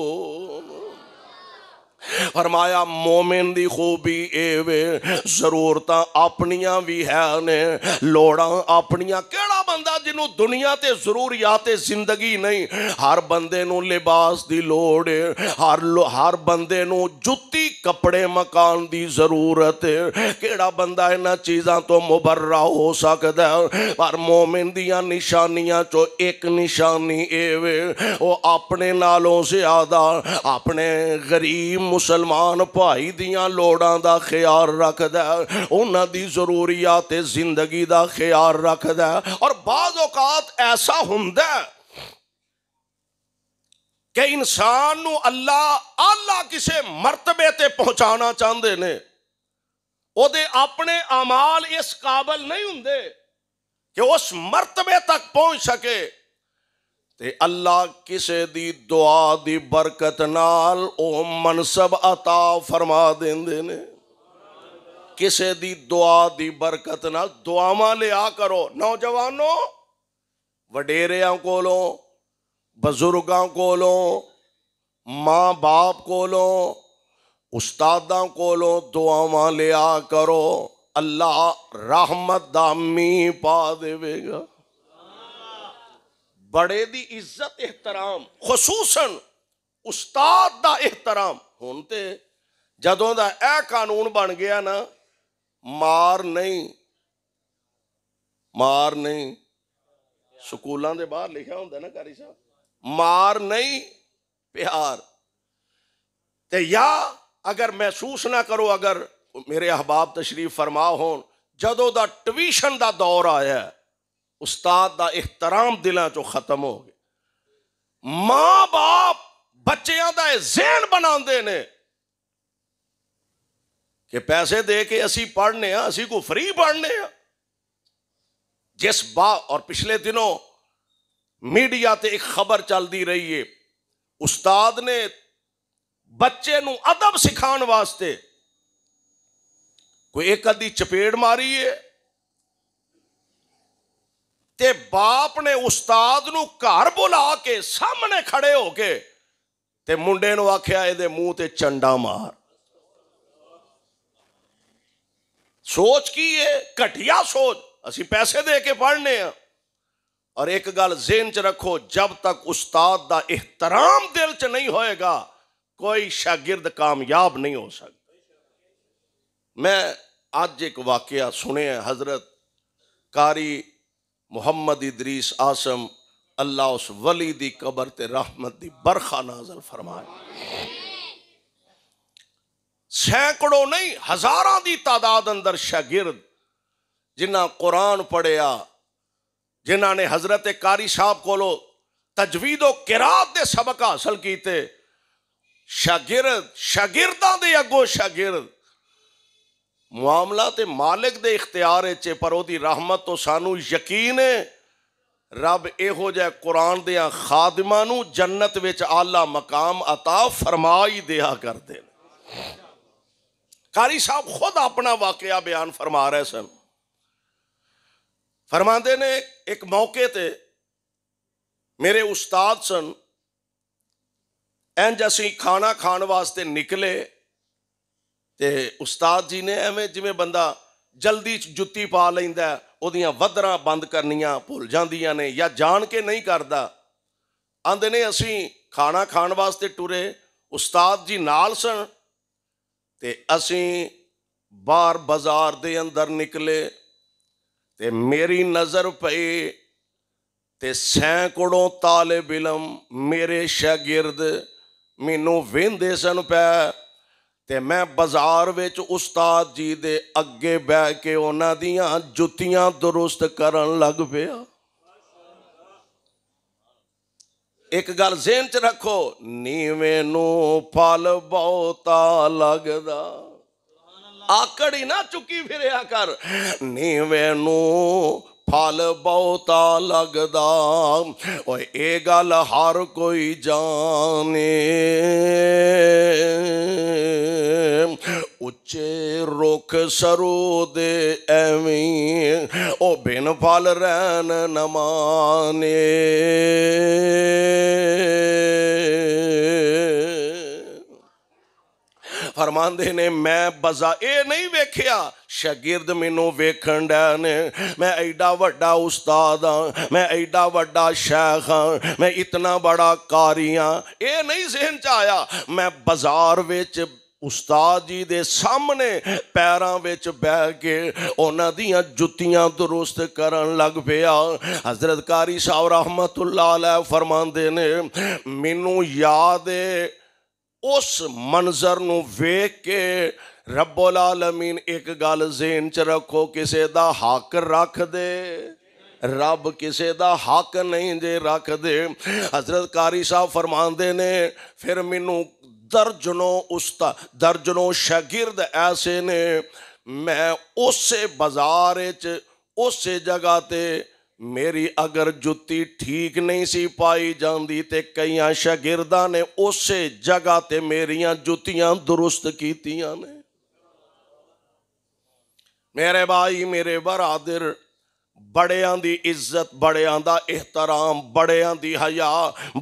फरमाया मोमिन की खूबी एवे जरूरत अपन भी है ने लोड़ा अपनिया केड़ा बंदा जिन्हों दुनिया ते जरूरियात जिंदगी नहीं हर बंद लिबास की लौड़ है हर हर बंदे जुत्ती कपड़े मकान की जरूरत है कि बंदा इन्होंने चीज़ों तो मुबर्रा हो सकता है पर मोमिन दिया चो एक निशानी एवे वो अपने नालों ज्यादा अपने गरीब मुसल मुसलमान भाई दियाँ लोड़ा का ख्याल रखद उन्होंने जरूरियात जिंदगी का ख्याल रखद और बाद औकात ऐसा होंद कि इंसान अल्लाह आला किसी मरतबे ते चाहते ने अपने अमाल इस काबल नहीं होंगे कि उस मरतबे तक पहुंच सके ते अल्लाह किसे दी दुआ दी बरकत नाल मनसब अता फरमा दें देने किसे दी दुआ दी बरकत नाल दुआव लिया करो नौजवानों वडेर को बजुर्गों को माँ बाप को उस्तादा को दुआव लिया करो अल्लाह रहमत दामी पा देगा ਬੜੇ ਦੀ ਇੱਜ਼ਤ ਇਹਤਰਾਮ ਖਸੂਸਨ ਉਸਤਾਦ ਦਾ ਇਹਤਰਾਮ ਹੁਣ ਤੇ ਜਦੋਂ ਦਾ ਇਹ ਕਾਨੂੰਨ ਬਣ ਗਿਆ ਨਾ ਮਾਰ ਨਹੀਂ ਮਾਰ ਨਹੀਂ ਸਕੂਲਾਂ ਦੇ ਬਾਹਰ ਲਿਖਿਆ ਹੁੰਦਾ ਨਾ ਕਾਰੀ ਸਾਹਿਬ ਮਾਰ ਨਹੀਂ ਪਿਆਰ ਤੇ ਜਾਂ ਅਗਰ ਮਹਿਸੂਸ ਨਾ ਕਰੋ ਅਗਰ ਮੇਰੇ ਅਹਬਾਬ ਤਸ਼ਰੀਫ ਫਰਮਾ ਹੋਣ ਜਦੋਂ ਦਾ ਟਿਊਸ਼ਨ ਦਾ ਦੌਰ ਆਇਆ उस्ताद का एहतराम दिलों चो खत्म हो गया मां बाप बच्चों का जहन बनाते ने कि पैसे दे के असी पढ़ने असी को फ्री पढ़ने जिस बा और पिछले दिनों मीडिया से एक खबर चलती रही है उस्ताद ने बच्चे अदब सिखाने वास्ते कोई एक अद्धी चपेड़ मारी है ते बाप ने उस्ताद घर बुला के सामने खड़े होके ते मुंडे आख्या ए मूह ते चंडा मार सोच की है घटिया सोच असी पैसे दे के पढ़ने हैं और एक गल जेन च रखो जब तक उस्ताद का एहतराम दिल च नहीं होएगा कोई शागिर्द कामयाब नहीं हो सकता मैं अज एक वाकया सुने हजरत कारी मुहम्मद इदरीस आसम अल्लाह उस वली दी कबर ते रहमत दी बरखा नाजल फरमाए सैकड़ों नहीं हजारा की तादाद अंदर शागिर्द जिन्हें कुरान पढ़िया जिन्हों ने हजरत कारी साहब को तजवीदो किरात के सबक हासिल किते शागिर्द शागिर्दा दे अगो शागिर्द ਮਾਮਲਾ ਤੇ ਮਾਲਕ ਦੇ ਇਖਤਿਆਰ ਵਿੱਚ ਪਰ ਉਹਦੀ ਰਹਿਮਤ ਤੋਂ ਸਾਨੂੰ ਯਕੀਨ ਹੈ ਰੱਬ ਇਹੋ ਜਿਹਾ ਕੁਰਾਨ ਦੇ ਖਾਦਮਾਂ ਨੂੰ ਜੰਨਤ ਵਿੱਚ ਆਲਾ ਮਕਾਮ عطا ਫਰਮਾਈ ਦਿਆ ਕਰਦੇ ਨੇ ਕਾਰੀ ਸਾਹਿਬ ਖੁਦ ਆਪਣਾ ਵਾਕਿਆ ਬਿਆਨ ਫਰਮਾ ਰਹੇ ਸਨ फरमाते ने एक मौके ते मेरे उस्ताद सन इंज असी खाना खाने वास्ते निकले ਤੇ ਉਸਤਾਦ ਜੀ ਨੇ ਐਵੇਂ ਜਿਵੇਂ ਬੰਦਾ ਜਲਦੀ ਜੁੱਤੀ ਪਾ ਲੈਂਦਾ ਉਹਦੀਆਂ ਵਧਰਾਂ ਬੰਦ ਕਰਨੀਆਂ ਭੁੱਲ ਜਾਂਦੀਆਂ ਨੇ ਜਾਂ ਜਾਣ ਕੇ ਨਹੀਂ ਕਰਦਾ ਆਂਦੇ ਨੇ ਅਸੀਂ ਖਾਣਾ ਖਾਣ ਵਾਸਤੇ ਟੁਰੇ ਉਸਤਾਦ ਜੀ ਨਾਲ ਸਨ ਤੇ ਅਸੀਂ ਬਾਹਰ ਬਾਜ਼ਾਰ ਦੇ ਅੰਦਰ ਨਿਕਲੇ ਤੇ ਮੇਰੀ ਨਜ਼ਰ ਪਈ ਤੇ ਸੈਂਕੜੋਂ ਤਾਲੇ ਬਿਲਮ ਮੇਰੇ ਸ਼ਾਗਿਰਦ ਮੈਨੂੰ ਵੇਂਦੇ ਸਨ ਪੈ ਤੇ ਮੈਂ ਬਾਜ਼ਾਰ ਵਿੱਚ ਉਸਤਾਦ ਜੀ ਦੇ ਅੱਗੇ ਬਹਿ ਕੇ ਉਹਨਾਂ ਦੀਆਂ ਜੁੱਤੀਆਂ ਦਰੁਸਤ ਕਰਨ ਲੱਗ ਪਿਆ ਇੱਕ ਗੱਲ ਜ਼ਿਹਨ 'ਚ ਰੱਖੋ ਨੀਵੇਂ ਨੂੰ ਫਲ ਬਹੁਤਾ ਲੱਗਦਾ ਆਕੜ ਹੀ ਨਾ ਚੁੱਕੀ ਫਿਰਿਆ ਕਰ ਨੀਵੇਂ ਨੂੰ ਫਲ ਬਹੁਤਾ ਲੱਗਦਾ ਓਏ ਇਹ ਗੱਲ ਹਰ ਕੋਈ ਜਾਣੇ ਉੱਚੇ ਰੁੱਖ ਸਰੋ ਦੇ ਐਵੇਂ ਉਹ ਬਿਨ ਫਲ ਰਹਿਣ ਨਮਾਨੇ ਫਰਮਾਉਂਦੇ ਨੇ ਮੈਂ ਬਜ਼ਾ ਇਹ ਨਹੀਂ ਵੇਖਿਆ ਸ਼ਾਗਿਰਦ ਮੈਨੂੰ ਵੇਖਣ ਡਿਆ ਨੇ ਮੈਂ ਐਡਾ ਵੱਡਾ ਉਸਤਾਦ ਹਾਂ ਮੈਂ ਐਡਾ ਵੱਡਾ ਸ਼ੇਖ ਹਾਂ ਮੈਂ ਇਤਨਾ ਬੜਾ ਕਾਰੀ ਹਾਂ ਇਹ ਨਹੀਂ ਜ਼ਿਹਨ ਚ ਆਇਆ ਮੈਂ ਬਾਜ਼ਾਰ ਵਿੱਚ ਉਸਤਾਦ ਜੀ ਦੇ ਸਾਹਮਣੇ ਪੈਰਾਂ ਵਿੱਚ ਬਹਿ ਕੇ ਉਹਨਾਂ ਦੀਆਂ ਜੁੱਤੀਆਂ ਦਰੁਸਤ ਕਰਨ ਲੱਗ ਪਿਆ ਹਜ਼ਰਤ ਕਾਰੀ ਸਾਹਿਬ ਰਹਿਮਤੁਲਾਹ ਅਲੈਹ ਫਰਮਾਉਂਦੇ ਨੇ ਮੈਨੂੰ ਯਾਦ ਹੈ उस मंजर ਨੂੰ के ਕੇ ਰੱਬੁਲ ਆਲਮੀਨ ਇੱਕ च रखो किसी का हक रख दे रब किसी का हक नहीं जे रख दे हजरत कारी साहब फरमाते ने फिर मैनू दर्जनों उसता दर्जनों शगिर्द ऐसे ने मैं उस बाजार उस जगह पर मेरी अगर जुत्ती ठीक नहीं सी पाई जाती तो कई शागिरदा ने उस जगह पर मेरिया जुत्तियां दुरुस्त कीतिया ने मेरे भाई मेरे बरादर बड़िया की इज्जत बड़िया का एहतराम बड़िया की हया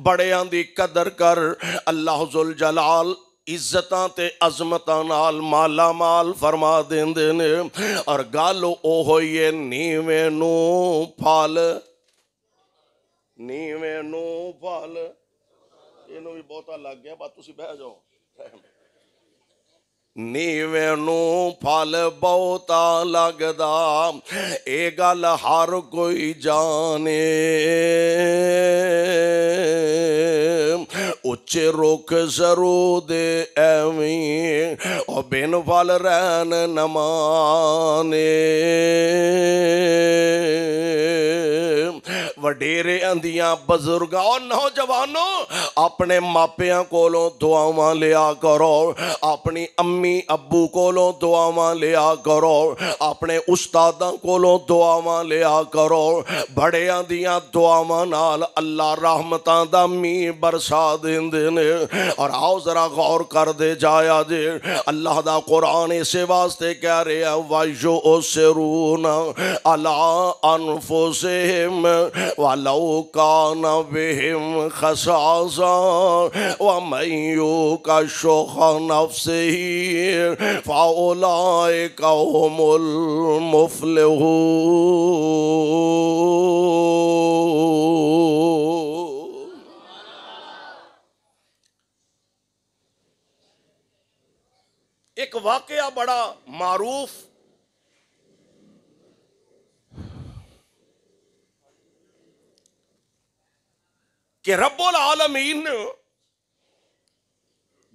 बड़िया की कदर कर अल्लाह जुल जलाल ਇੱਜ਼ਤਾਂ ਤੇ ਅਜ਼ਮਤਾਂ ਨਾਲ ਮਾਲਾ ਮਾਲ ਫਰਮਾ ਦਿੰਦੇ ਨੇ ਔਰ ਗੱਲ ਉਹ ਹੋਈਏ ਨੀਵੇਂ ਨੂੰ ਫਲ ਨੀਵੇਂ ਨੂੰ ਫਲ ਇਹਨੂੰ ਵੀ ਬਹੁਤਾ ਲੱਗ ਗਿਆ ਬਾ ਤੁਸੀਂ ਬਹਿ ਜਾਓ ਨੀਵੇਂ ਫਲ ਬਹੁਤਾ ਲੱਗਦਾ ਇਹ ਗੱਲ ਹਰ ਕੋਈ ਜਾਣੇ ਉੱਚੇ ਰੁੱਖ ਜ਼ਰੂ ਦੇ ਐਵੇਂ ਉਹ ਬਿਨ ਫਲ ਰਹਿਣ ਨਮਾਨੇ ਵਡੇਰੇ ਆਂਦੀਆਂ ਬਜ਼ੁਰਗਾਂ ਔਰ ਨੌਜਵਾਨੋ ਆਪਣੇ ਮਾਪਿਆਂ ਕੋਲੋਂ ਦੁਆਵਾਂ ਲਿਆ ਕਰੋ ਆਪਣੀ ਅੰਮੀ मम्मी अबू को दुआव लिया करो अपने उस्ताद को दुआव लिया करो बड़िया दिया दुआव अल्लाह रहमत का मीह बरसा देंगे ने और आओ जरा गौर कर दे जाया जे अल्लाह का कुरान इस वास्ते कह रहे हैं वाइशो से रू न अला अनफो से हिम वालो का नेम खसासा वो का शोखा नफ से ही فأولئك هم المفلحون एक वाकया बड़ा मारूफ कि रब्बुल आलमीन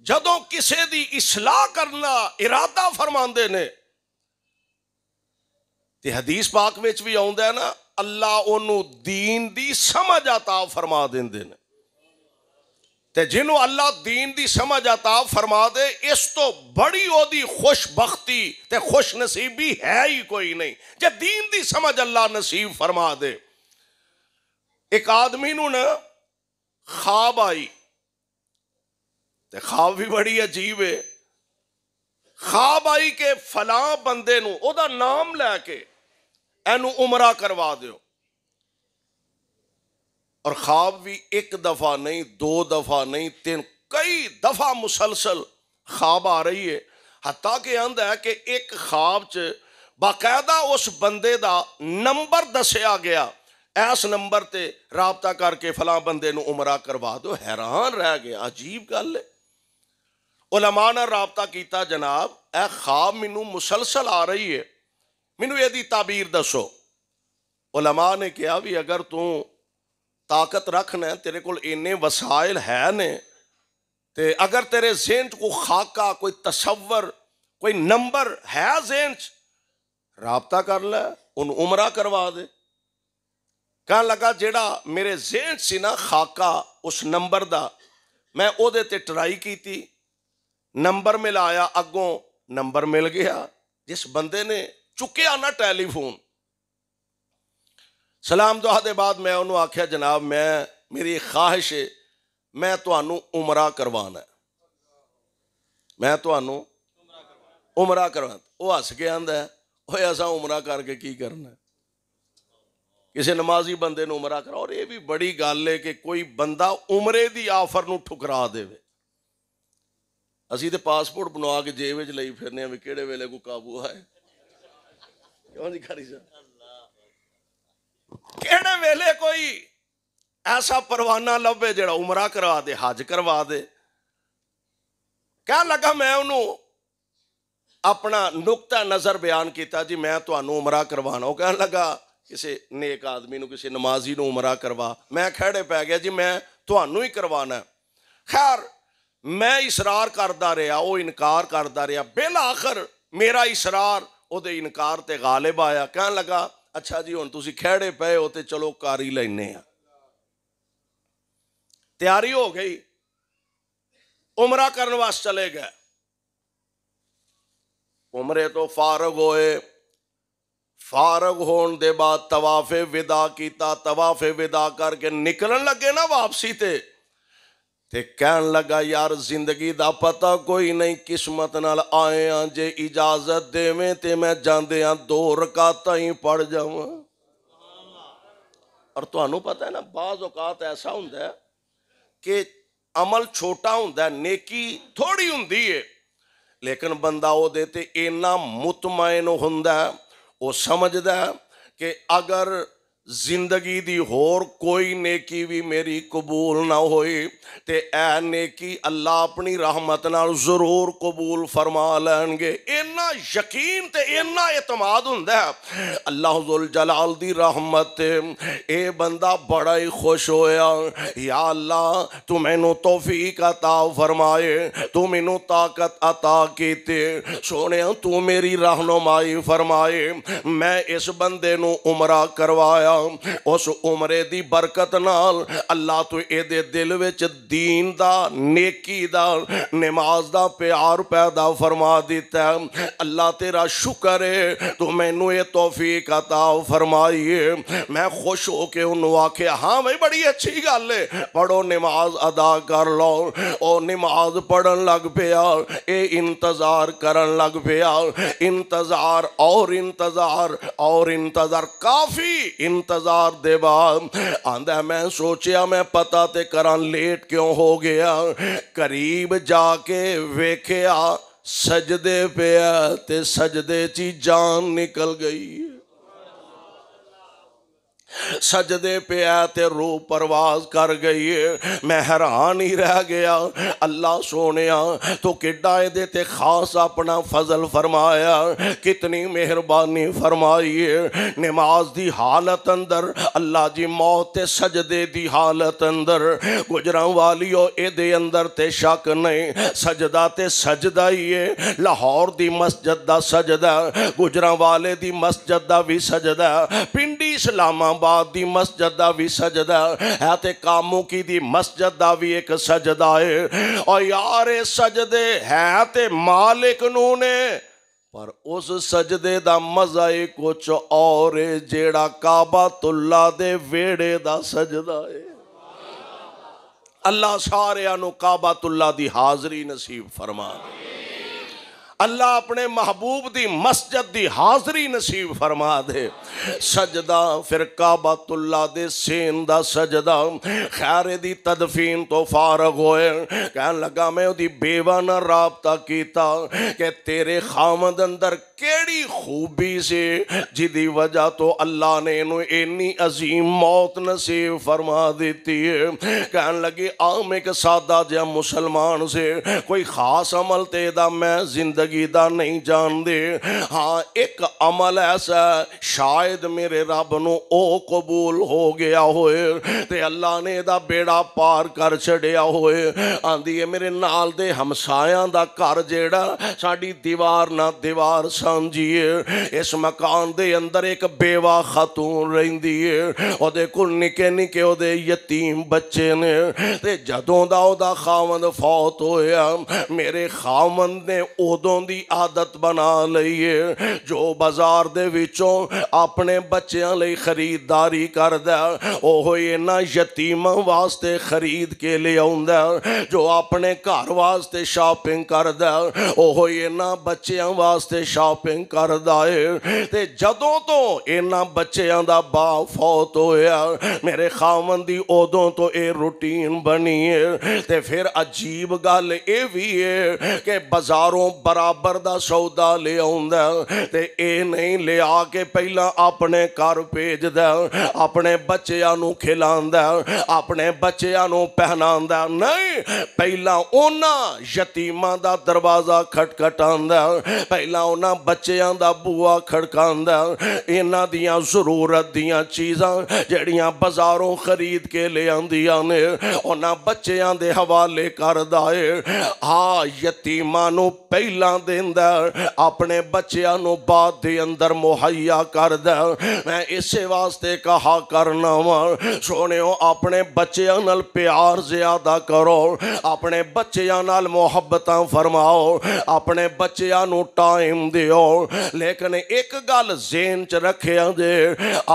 जो किसी की इसलाह करना इरादा फरमाते ने हदीस पाक में भी आ अल्लाह ओनू दीन दी समझ आता फरमा देंगे तो जिन्हों अल्लाह दीन दी समझ आता फरमा दे इस तो बड़ी वो खुशबख्ती खुश नसीबी है ही कोई नहीं जे दीन दी समझ अल्लाह नसीब फरमा दे एक आदमी न खाब आई ਤੇ ਖਾਬ ਵੀ ਬੜੀ ਅਜੀਬ ਏ ਖਾਬ ਆਈ ਕਿ ਫਲਾ ਬੰਦੇ ਨੂੰ ਉਹਦਾ ਨਾਮ ਲੈ ਕੇ ਇਹਨੂੰ ਉਮਰਾ ਕਰਵਾ ਦਿਓ ਔਰ ਖਾਬ ਵੀ ਇੱਕ ਦਫਾ ਨਹੀਂ ਦੋ ਦਫਾ ਨਹੀਂ ਤਿੰਨ ਕਈ ਦਫਾ ਮੁਸਲਸਲ ਖਾਬ ਆ ਰਹੀ ਏ ਹੱਤਾ ਕਿ ਆਂਦਾ ਹੈ ਕਿ ਇੱਕ ਖਾਬ 'ਚ ਬਾਕਾਇਦਾ ਉਸ ਬੰਦੇ ਦਾ ਨੰਬਰ ਦੱਸਿਆ ਗਿਆ ਐਸ ਨੰਬਰ ਤੇ ਰਾਬਤਾ ਕਰਕੇ ਫਲਾ ਬੰਦੇ ਨੂੰ ਉਮਰਾ ਕਰਵਾ ਦਿਓ ਹੈਰਾਨ ਰਹਿ ਗਿਆ ਅਜੀਬ ਗੱਲ ਹੈ ਉਲਮਾ ਨਾਲ ਰਾਬਤਾ ਕੀਤਾ ਜਨਾਬ ਇਹ ਖਾਬ ਮੈਨੂੰ ਮੁਸਲਸਲ ਆ ਰਹੀ ਹੈ ਮੈਨੂੰ ਇਹਦੀ ਤਾਬੀਰ ਦੱਸੋ ਉਲਮਾ ਨੇ ਕਿਹਾ ਵੀ ਅਗਰ ਤੂੰ ਤਾਕਤ ਰੱਖਣਾ ਤੇਰੇ ਕੋਲ ਇੰਨੇ ਵਸਾਇਲ ਹੈ ਨੇ ਤੇ ਅਗਰ ਤੇਰੇ ਜ਼ਿਹਨ 'ਚ ਕੋਈ ਖਾਕਾ ਕੋਈ ਤਸਵਰ ਕੋਈ ਨੰਬਰ ਹੈ ਜ਼ਿਹਨ 'ਚ ਰਾਬਤਾ ਕਰ ਲੈ ਉਹਨੂੰ ਉਮਰਾ ਕਰਵਾ ਦੇ ਕਹ ਲਗਾ ਜਿਹੜਾ ਮੇਰੇ ਜ਼ਿਹਨ ਸੀ ਨਾ ਖਾਕਾ ਉਸ ਨੰਬਰ ਦਾ ਮੈਂ ਉਹਦੇ ਤੇ ਟਰਾਈ ਕੀਤੀ ਨੰਬਰ ਮਿਲਾਇਆ ਅੱਗੋਂ ਨੰਬਰ ਮਿਲ ਗਿਆ ਜਿਸ ਬੰਦੇ ਨੇ ਚੁੱਕਿਆ ਨਾ ਟੈਲੀਫੋਨ ਸਲਾਮ ਦੁਆ ਦੇ ਬਾਅਦ ਮੈਂ ਉਹਨੂੰ ਆਖਿਆ ਜਨਾਬ ਮੈਂ ਮੇਰੀ ਖਾਹਿਸ਼ ਹੈ ਮੈਂ ਤੁਹਾਨੂੰ ਉਮਰਾ ਕਰਵਾਣਾ ਮੈਂ ਤੁਹਾਨੂੰ ਉਮਰਾ ਉਮਰਾ ਕਰਵਾ ਉਹ ਹੱਸ ਕੇ ਆਂਦਾ ਓਏ ਅਸਾਂ ਉਮਰਾ ਕਰਕੇ ਕੀ ਕਰਨਾ ਕਿਸੇ ਨਮਾਜ਼ੀ ਬੰਦੇ ਨੂੰ ਉਮਰਾ ਕਰਾ ਔਰ ਇਹ ਵੀ ਬੜੀ ਗੱਲ ਹੈ ਕਿ ਕੋਈ ਬੰਦਾ ਉਮਰੇ ਦੀ ਆਫਰ ਨੂੰ ਠੁਕਰਾ ਦੇਵੇ ਅਸੀਂ ਤੇ ਪਾਸਪੋਰਟ ਬਣਵਾ ਕੇ ਜੇਬ ਵਿੱਚ ਲਈ ਫਿਰਨੇ ਆ ਵੀ ਕਿਹੜੇ ਵੇਲੇ ਕੋ ਕਾਬੂ ਆਏ ਕਿਉਂ ਨਹੀਂ ਖੜੀ ਸਾ ਕਿਹੜੇ ਵੇਲੇ ਕੋਈ ਐਸਾ ਪਰਵਾਨਾ ਲੱਭੇ ਜਿਹੜਾ ਉਮਰਾ ਕਰਵਾ ਦੇ ਹਜ ਕਰਵਾ ਦੇ ਕਹਿ ਲੱਗਾ ਮੈਂ ਉਹਨੂੰ ਆਪਣਾ ਨੁਕਤਾ ਨਜ਼ਰ ਬਿਆਨ ਕੀਤਾ ਜੀ ਮੈਂ ਤੁਹਾਨੂੰ ਉਮਰਾ ਕਰਵਾਣਾ ਉਹ ਕਹਿਣ ਲੱਗਾ ਕਿਸੇ ਨੇਕ ਆਦਮੀ ਨੂੰ ਕਿਸੇ ਨਮਾਜ਼ੀ ਨੂੰ ਉਮਰਾ ਕਰਵਾ ਮੈਂ ਖੜੇ ਪੈ ਗਿਆ ਜੀ ਮੈਂ ਤੁਹਾਨੂੰ ਹੀ ਕਰਵਾਣਾ ਖੈਰ ਮੈਂ ਇਸrar ਕਰਦਾ ਰਿਹਾ ਉਹ ਇਨਕਾਰ ਕਰਦਾ ਰਿਹਾ ਬਿਲ ਆਖਰ ਮੇਰਾ ਇਸrar ਉਹਦੇ ਇਨਕਾਰ ਤੇ ਗਾਲਿਬ ਆਇਆ ਕਹਿਣ ਲਗਾ ਅੱਛਾ ਜੀ ਹੁਣ ਤੁਸੀਂ ਖਿਹੜੇ ਪਏ ਹੋ ਤੇ ਚਲੋ ਕਰ ਹੀ ਲੈਨੇ ਆ ਤਿਆਰੀ ਹੋ ਗਈ ਉਮਰਾ ਕਰਨ ਵਾਸਤੇ ਚਲੇ ਗਏ ਉਮਰੇ ਤੋਂ ਫਾਰਗ ਹੋਏ ਫਾਰਗ ਹੋਣ ਦੇ ਬਾਅਦ ਤਵਾਫੇ ਵਿਦਾ ਕੀਤਾ ਤਵਾਫੇ ਵਿਦਾ ਕਰਕੇ ਨਿਕਲਣ ਲੱਗੇ ਨਾ ਵਾਪਸੀ ਤੇ ਤੇ ਕਹਿਣ ਲੱਗਾ ਯਾਰ ਜ਼ਿੰਦਗੀ ਦਾ ਪਤਾ ਕੋਈ ਨਹੀਂ ਕਿਸਮਤ ਨਾਲ ਆਏ ਆ ਜੇ ਇਜਾਜ਼ਤ ਦੇਵੇਂ ਤੇ ਮੈਂ ਜਾਂਦੇ ਆ ਦੋ ਰਕਾਤਾਂ ਹੀ ਪੜ ਜਾਵਾਂ ਔਰ ਤੁਹਾਨੂੰ ਪਤਾ ਹੈ ਨਾ ਬਾਜ਼ ਔਕਾਤ ਐਸਾ ਹੁੰਦਾ ਕਿ ਅਮਲ ਛੋਟਾ ਹੁੰਦਾ ਨੇਕੀ ਥੋੜੀ ਹੁੰਦੀ ਏ ਲੇਕਿਨ ਬੰਦਾ ਉਹਦੇ ਤੇ ਇੰਨਾ ਮਤਮੈਨ ਹੁੰਦਾ ਉਹ ਸਮਝਦਾ ਕਿ ਅਗਰ जिंदगी दी होर कोई नेकी भी मेरी कबूल ना हो ते नेकी अल्लाह अपनी रहमत न जरूर कबूल फरमा लैन गए इन्ना यकीन ते इन्ना एतमाद हों अल्लाह जलाल दी रहमत ये बंदा बड़ा ही खुश होया या अल्लाह तू मैनू तौफीक अता फरमाए तू मैनू ताकत अता किते सोने तू मेरी रहनुमाई फरमाए मैं इस बंदे उमरा करवाया उस उम्रे की बरकत नाल अल्लाह तू एदे दिल विच दीन दा नेकी नमाज दा प्यार पैदा फरमा दिता अल्लाह तेरा शुक्र है तू मैनू ये तोफीक अता फरमाइए मैं खुश हो के उन्होंने आखे हाँ भाई बड़ी अच्छी गल है पढ़ो नमाज अदा कर लो और नमाज पढ़न लग पिया ये इंतज़ार कर लग पिया इंतज़ार और इंतज़ार और इंतज़ार काफ़ी इंतजार इंतजार दे बाद आंदा मैं सोचा मैं पता ते करा लेट क्यों हो गया करीब जाके वेख्या सजदे पे ते सजदे ची जान निकल गई सजदे पे आते रो परवाज कर गई है मैं हैरान ही रह गया अल्लाह सोने तो किड्डा ए खास अपना फजल फरमाया कितनी मेहरबानी फरमाई है नमाज की हालत अंदर अल्लाह जी मौत सजदे की हालत अंदर गुजर हो ए अंदर ते शक नहीं सजदा ते सजदा ही है लाहौर की मस्जिद का सजदा गुजर वाले की मस्जिद का भी सजदा पिंडी इस्लामाबाद आबाद की मस्जिद का भी सजदा है तो कामुकी की मस्जिद का भी एक सजदा है और यार ये सजदे है तो मालिक नू ने पर उस सजदे का मजा ही कुछ और जेड़ा काबा तुला दे वेड़े का सजदा है अल्लाह सारे काबा तुला की हाजरी नसीब फरमा अल्लाह अपने महबूब की मस्जिद की हाजरी नसीब फरमा दे सजदा फिर काबातुल्ला दे सेन का सजदा खैरे की तदफीन तो फारग हो कह लगा मैं वो बेवा न रबता किया कि तेरे खामद अंदर केड़ी खूबी से जिदी वजह तो अल्लाह ने इनू इन्नी अजीम मौत नसीब फरमा दी है कह लगी आम एक सादा जहा मुसलमान से कोई खास अमल तेदा मैं जिंदगी जिंदगी का नहीं जानते हाँ एक अमल ऐसा शायद मेरे रब न कबूल हो गया होए ते अल्लाह ने ਇਹਦਾ ਬੇੜਾ ਪਾਰ ਕਰ ਛੜਿਆ ਹੋਏ ਆਂਦੀ ਏ ਮੇਰੇ ਨਾਲ ਦੇ ਹਮਸਾਇਆਂ ਦਾ ਘਰ ਜਿਹੜਾ ਸਾਡੀ ਦੀਵਾਰ ਨਾਲ ਦੀਵਾਰ ਸਾਂਝੀਏ ਇਸ ਮਕਾਨ ਦੇ ਅੰਦਰ ਇੱਕ ਬੇਵਾ ਖਾਤੂਨ ਰਹਿੰਦੀ ਏ ਉਹਦੇ ਕੋਲ ਨਿੱਕੇ ਨਿੱਕੇ ਉਹਦੇ ਯਤੀਮ ਬੱਚੇ ਨੇ ਤੇ ਜਦੋਂ ਦਾ ਉਹਦਾ ਖਾਵੰਦ ਫੌਤ ਹੋਇਆ ਮੇਰੇ ਖਾਵੰਦ ਨੇ ਉਦੋਂ ਪਕਾਉਣ ਦੀ ਆਦਤ ਬਣਾ ਲਈਏ ਜੋ ਬਾਜ਼ਾਰ ਦੇ ਵਿੱਚੋਂ ਆਪਣੇ ਬੱਚਿਆਂ ਲਈ ਖਰੀਦਦਾਰੀ ਕਰਦਾ ਉਹ ਇਹਨਾਂ ਯਤੀਮਾਂ ਵਾਸਤੇ ਖਰੀਦ ਕੇ ਲਿਆਉਂਦਾ ਜੋ ਆਪਣੇ ਘਰ ਵਾਸਤੇ ਸ਼ਾਪਿੰਗ ਕਰਦਾ ਉਹ ਇਹਨਾਂ ਬੱਚਿਆਂ ਵਾਸਤੇ ਸ਼ਾਪਿੰਗ ਕਰਦਾ ਏ ਤੇ ਜਦੋਂ ਤੋਂ ਇਹਨਾਂ ਬੱਚਿਆਂ ਦਾ ਬਾਪ ਫੌਤ ਹੋਇਆ ਮੇਰੇ ਖਾਵਨ ਦੀ ਉਦੋਂ ਤੋਂ ਇਹ ਰੁਟੀਨ ਬਣੀ ਏ ਤੇ ਫਿਰ ਅਜੀਬ ਗੱਲ ਇਹ ਵੀ ਏ ਕਿ ਬਾਜ਼ਾਰੋਂ ਬਰਾ ਬਰਾਬਰ ਦਾ ਸੌਦਾ ਲਿਆਉਂਦਾ ਤੇ ਇਹ ਨਹੀਂ ਲਿਆ ਕੇ ਪਹਿਲਾਂ ਆਪਣੇ ਘਰ ਭੇਜਦਾ ਆਪਣੇ ਬੱਚਿਆਂ ਨੂੰ ਖਿਲਾਉਂਦਾ ਆਪਣੇ ਬੱਚਿਆਂ ਨੂੰ ਪਹਿਨਾਉਂਦਾ ਨਹੀਂ ਪਹਿਲਾਂ ਉਹਨਾਂ ਯਤੀਮਾਂ ਦਾ ਦਰਵਾਜ਼ਾ ਖਟਖਟਾਉਂਦਾ ਪਹਿਲਾਂ ਉਹਨਾਂ ਬੱਚਿਆਂ ਦਾ ਬੂਆ ਖੜਕਾਉਂਦਾ ਇਹਨਾਂ ਦੀਆਂ ਜ਼ਰੂਰਤ ਦੀਆਂ ਚੀਜ਼ਾਂ ਜਿਹੜੀਆਂ ਬਾਜ਼ਾਰੋਂ ਖਰੀਦ ਕੇ ਲਿਆਂਦੀਆਂ ਨੇ ਉਹਨਾਂ ਬੱਚਿਆਂ ਦੇ ਹਵਾਲੇ ਕਰਦਾ ਏ ਆ ਯਤੀਮਾਂ ਨੂੰ ਪਹਿਲਾਂ देंदा अपने बच्चों बाद के अंदर मुहैया कर द मैं इसे वास्ते कहा करना वा सोने अपने बच्चों नाल प्यार ज्यादा करो अपने बच्चों नाल मुहब्बत फरमाओ अपने बच्चों टाइम दियो लेकिन एक गल जेन च रखिया जे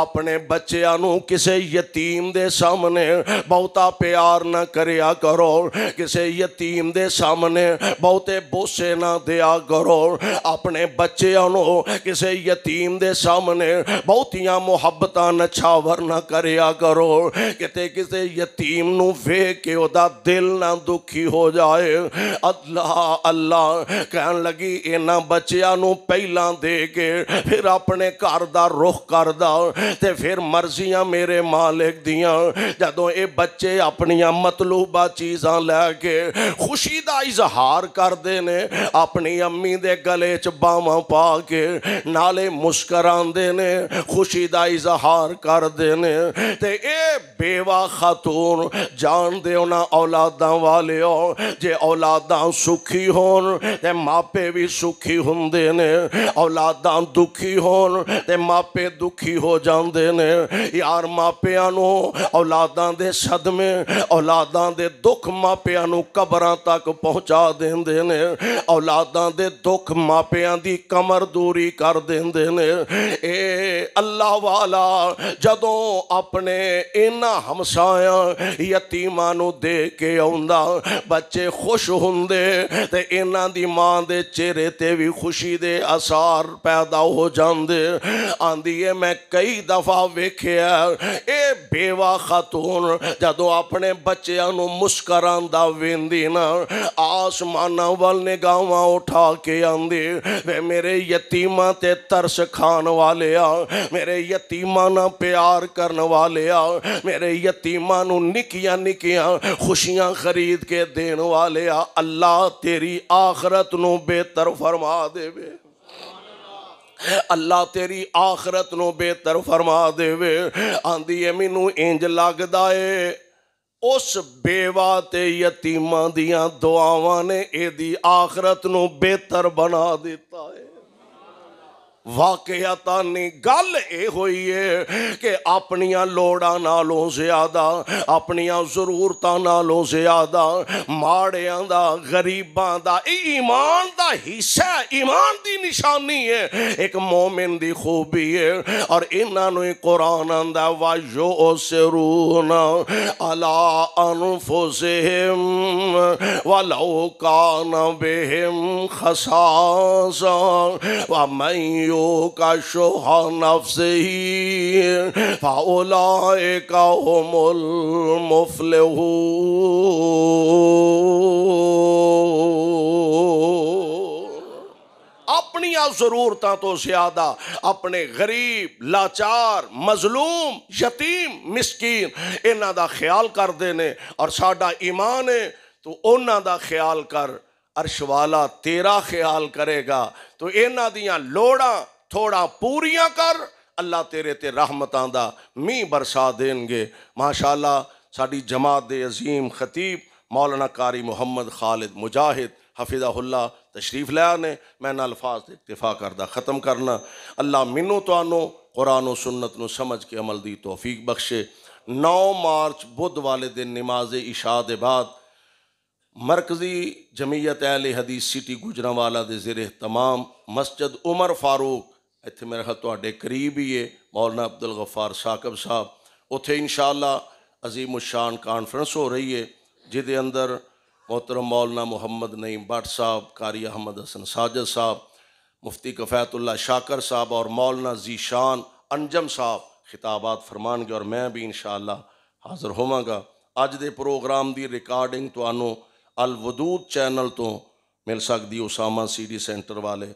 अपने बच्चों किसी यतीम दे सामने बहुता प्यार ना करिया करो किसी यतीम दे सामने बहुते बोसे ना दिया दया करो अपने बच्चों किसी यतीम के सामने बहुत मुहब्बत नछावर न करो कि किसी यतीम वे के दिल ना दुखी हो जाए अल्लाह अल्लाह कह लगी इन्होंने बच्चों पहला दे के फिर अपने घर का रुख कर दर मर्जियां मेरे मालिक दिया जदों ये बच्चे अपन मतलूबा चीज़ा लैके खुशी का इजहार करते ने अपनी ਆਪਣੀ ਅੰਮੀ ਦੇ ਗਲੇ 'ਚ ਬਾਹਾਂ ਪਾ ਕੇ ਨਾਲੇ ਮੁਸਕਰਾਉਂਦੇ ਨੇ ਖੁਸ਼ੀ ਦਾ ਇਜ਼ਹਾਰ ਕਰਦੇ ਨੇ ਤੇ ਇਹ ਬੇਵਾ ਖਾਤੂਨ ਜਾਣਦੇ ਉਹਨਾਂ ਔਲਾਦਾਂ ਵਾਲਿਓ ਜੇ ਔਲਾਦਾਂ ਸੁਖੀ ਹੋਣ ਤੇ ਮਾਪੇ ਵੀ ਸੁਖੀ ਹੁੰਦੇ ਨੇ ਔਲਾਦਾਂ ਦੁਖੀ ਹੋਣ ਤੇ ਮਾਪੇ ਦੁਖੀ ਹੋ ਜਾਂਦੇ ਨੇ ਯਾਰ ਮਾਪਿਆਂ ਨੂੰ ਔਲਾਦਾਂ ਦੇ ਸਦਮੇ ਔਲਾਦਾਂ ਦੇ ਦੁੱਖ ਮਾਪਿਆਂ ਨੂੰ ਕਬਰਾਂ ਤੱਕ ਪਹੁੰਚਾ ਦਿੰਦੇ ਨੇ ਔਲਾਦਾਂ ਬੱਚਿਆਂ ਦੇ ਦੁੱਖ ਮਾਪਿਆਂ ਦੀ ਕਮਰ ਦੂਰੀ ਕਰ ਦਿੰਦੇ ਨੇ ਏ ਅੱਲਾ ਵਾਲਾ ਜਦੋਂ ਆਪਣੇ ਇਹਨਾਂ ਹਮਸਾਇਆ ਯਤੀਮਾਂ ਨੂੰ ਦੇ ਕੇ ਆਉਂਦਾ ਬੱਚੇ ਖੁਸ਼ ਹੁੰਦੇ ਤੇ ਇਹਨਾਂ ਦੀ ਮਾਂ ਦੇ ਚਿਹਰੇ ਤੇ ਵੀ ਖੁਸ਼ੀ ਦੇ ਅਸਾਰ ਪੈਦਾ ਹੋ ਜਾਂਦੇ ਆਂਦੀ ਏ ਮੈਂ ਕਈ ਦਫਾ ਵੇਖਿਆ ਇਹ ਬੇਵਾ ਖਾਤੂਨ ਜਦੋਂ ਆਪਣੇ ਬੱਚਿਆਂ ਨੂੰ ਮੁਸਕਰਾਂਦਾ ਵੇਂਦੀ ਨਾ ਆਸਮਾਨਾਂ ਵੱਲ ਨਿਗਾਹਾਂ ਉਠਾ खा के आंदे वे मेरे यतीमा ते तरस खान वाले आ मेरे यतीमा ना प्यार करने वाले आ मेरे यतीमा नु निकिया निकिया खुशियां खरीद के देने वाले आ अल्लाह तेरी आखरत नु बेहतर फरमा देवे अल्लाह तेरी आखरत नु बेहतर फरमा देवे आंदी है मैनू इंज लगदा है ਉਸ ਬੇਵਾ ਤੇ ਯਤੀਮਾਂ ਦੀਆਂ ਦੁਆਵਾਂ ਨੇ ਇਹਦੀ ਆਖਰਤ ਨੂੰ ਬਿਹਤਰ ਬਣਾ ਦਿੱਤਾ ਹੈ ਵਾਕਿਆਤਾ ਨੇ ਗੱਲ ਇਹ ਹੋਈ ਏ ਕਿ ਆਪਣੀਆਂ ਲੋੜਾਂ ਨਾਲੋਂ ਜ਼ਿਆਦਾ ਆਪਣੀਆਂ ਜ਼ਰੂਰਤਾਂ ਨਾਲੋਂ ਜ਼ਿਆਦਾ ਮਾੜਿਆਂ ਦਾ ਗਰੀਬਾਂ ਦਾ ਇਹ ਈਮਾਨ ਦਾ ਹਿੱਸਾ ਈਮਾਨ ਦੀ ਨਿਸ਼ਾਨੀ ਏ ਇੱਕ ਮੂਮਿਨ ਦੀ ਖੂਬੀ ਏ ਔਰ ਇਹਨਾਂ ਨੂੰ ਕੁਰਾਨ ਆਂਦਾ ਵਾਜੋ ਉਸਰੂਨ ਅਲਾ ਅਨਫੁਸਹਿਮ ਵਲਉ ਕਾਨ ਬਿਹਮ ਖਸਾਸਾ ਵਮਨ युकश जरूरत तो ज्यादा अपने गरीब लाचार मजलूम यतीम मिसकीन इन्हों का ख्याल करते ने और सा ईमान है तो उन्हों का ख्याल कर अर्श वाला तेरा ख्याल करेगा तो इन्हों लोड़ा थोड़ा पूरिया कर अल्लाह तेरे ते रहमत मीह बरसा देंगे माशाला साड़ी जमात दे अजीम खतीब मौलाना कारी मुहम्मद खालिद मुजाहिद हफिजा उल्ला तशरीफ लिया ने मैं इन्ह अल्फाज इतफा करता ख़त्म करना अल्लाह मीनू तो कुरान सुन्नत न समझ के अमल की तोफीक बख्शे नौ मार्च बुध वाले दिन नमाजे इशा के बाद मरकज़ी जमीयत अहल हदीस सिटी गुजरावाला के ज़िरे तमाम मस्जिद उमर फारूक इतने मेरा ख्याल करीब ही है मौलाना अब्दुल गफार साकब साहब उत्थे इंशाला अजीम उशान कॉन्फ्रेंस हो रही है जिदे अंदर मोहतरम मौलाना मुहम्मद नईम भट्ट साहब कारी अहमद हसन साजद साहब मुफ्ती कफ़ैतुल्ला शाकर साहब और मौलाना शान अंजम साहब खिताबात फरमानगे और मैं भी इन शाला हाज़र होवगा अज के प्रोग्राम की रिकॉर्डिंग तो अल चैनल तो मिल सकती उसामा सी डी सेंटर वाले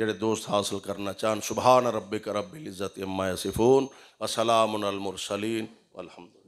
जेडे दोस्त हासिल करना चाहन सुबह न रबिक रब इज़त अम्मा सिफोन असलामसलीन अलहमद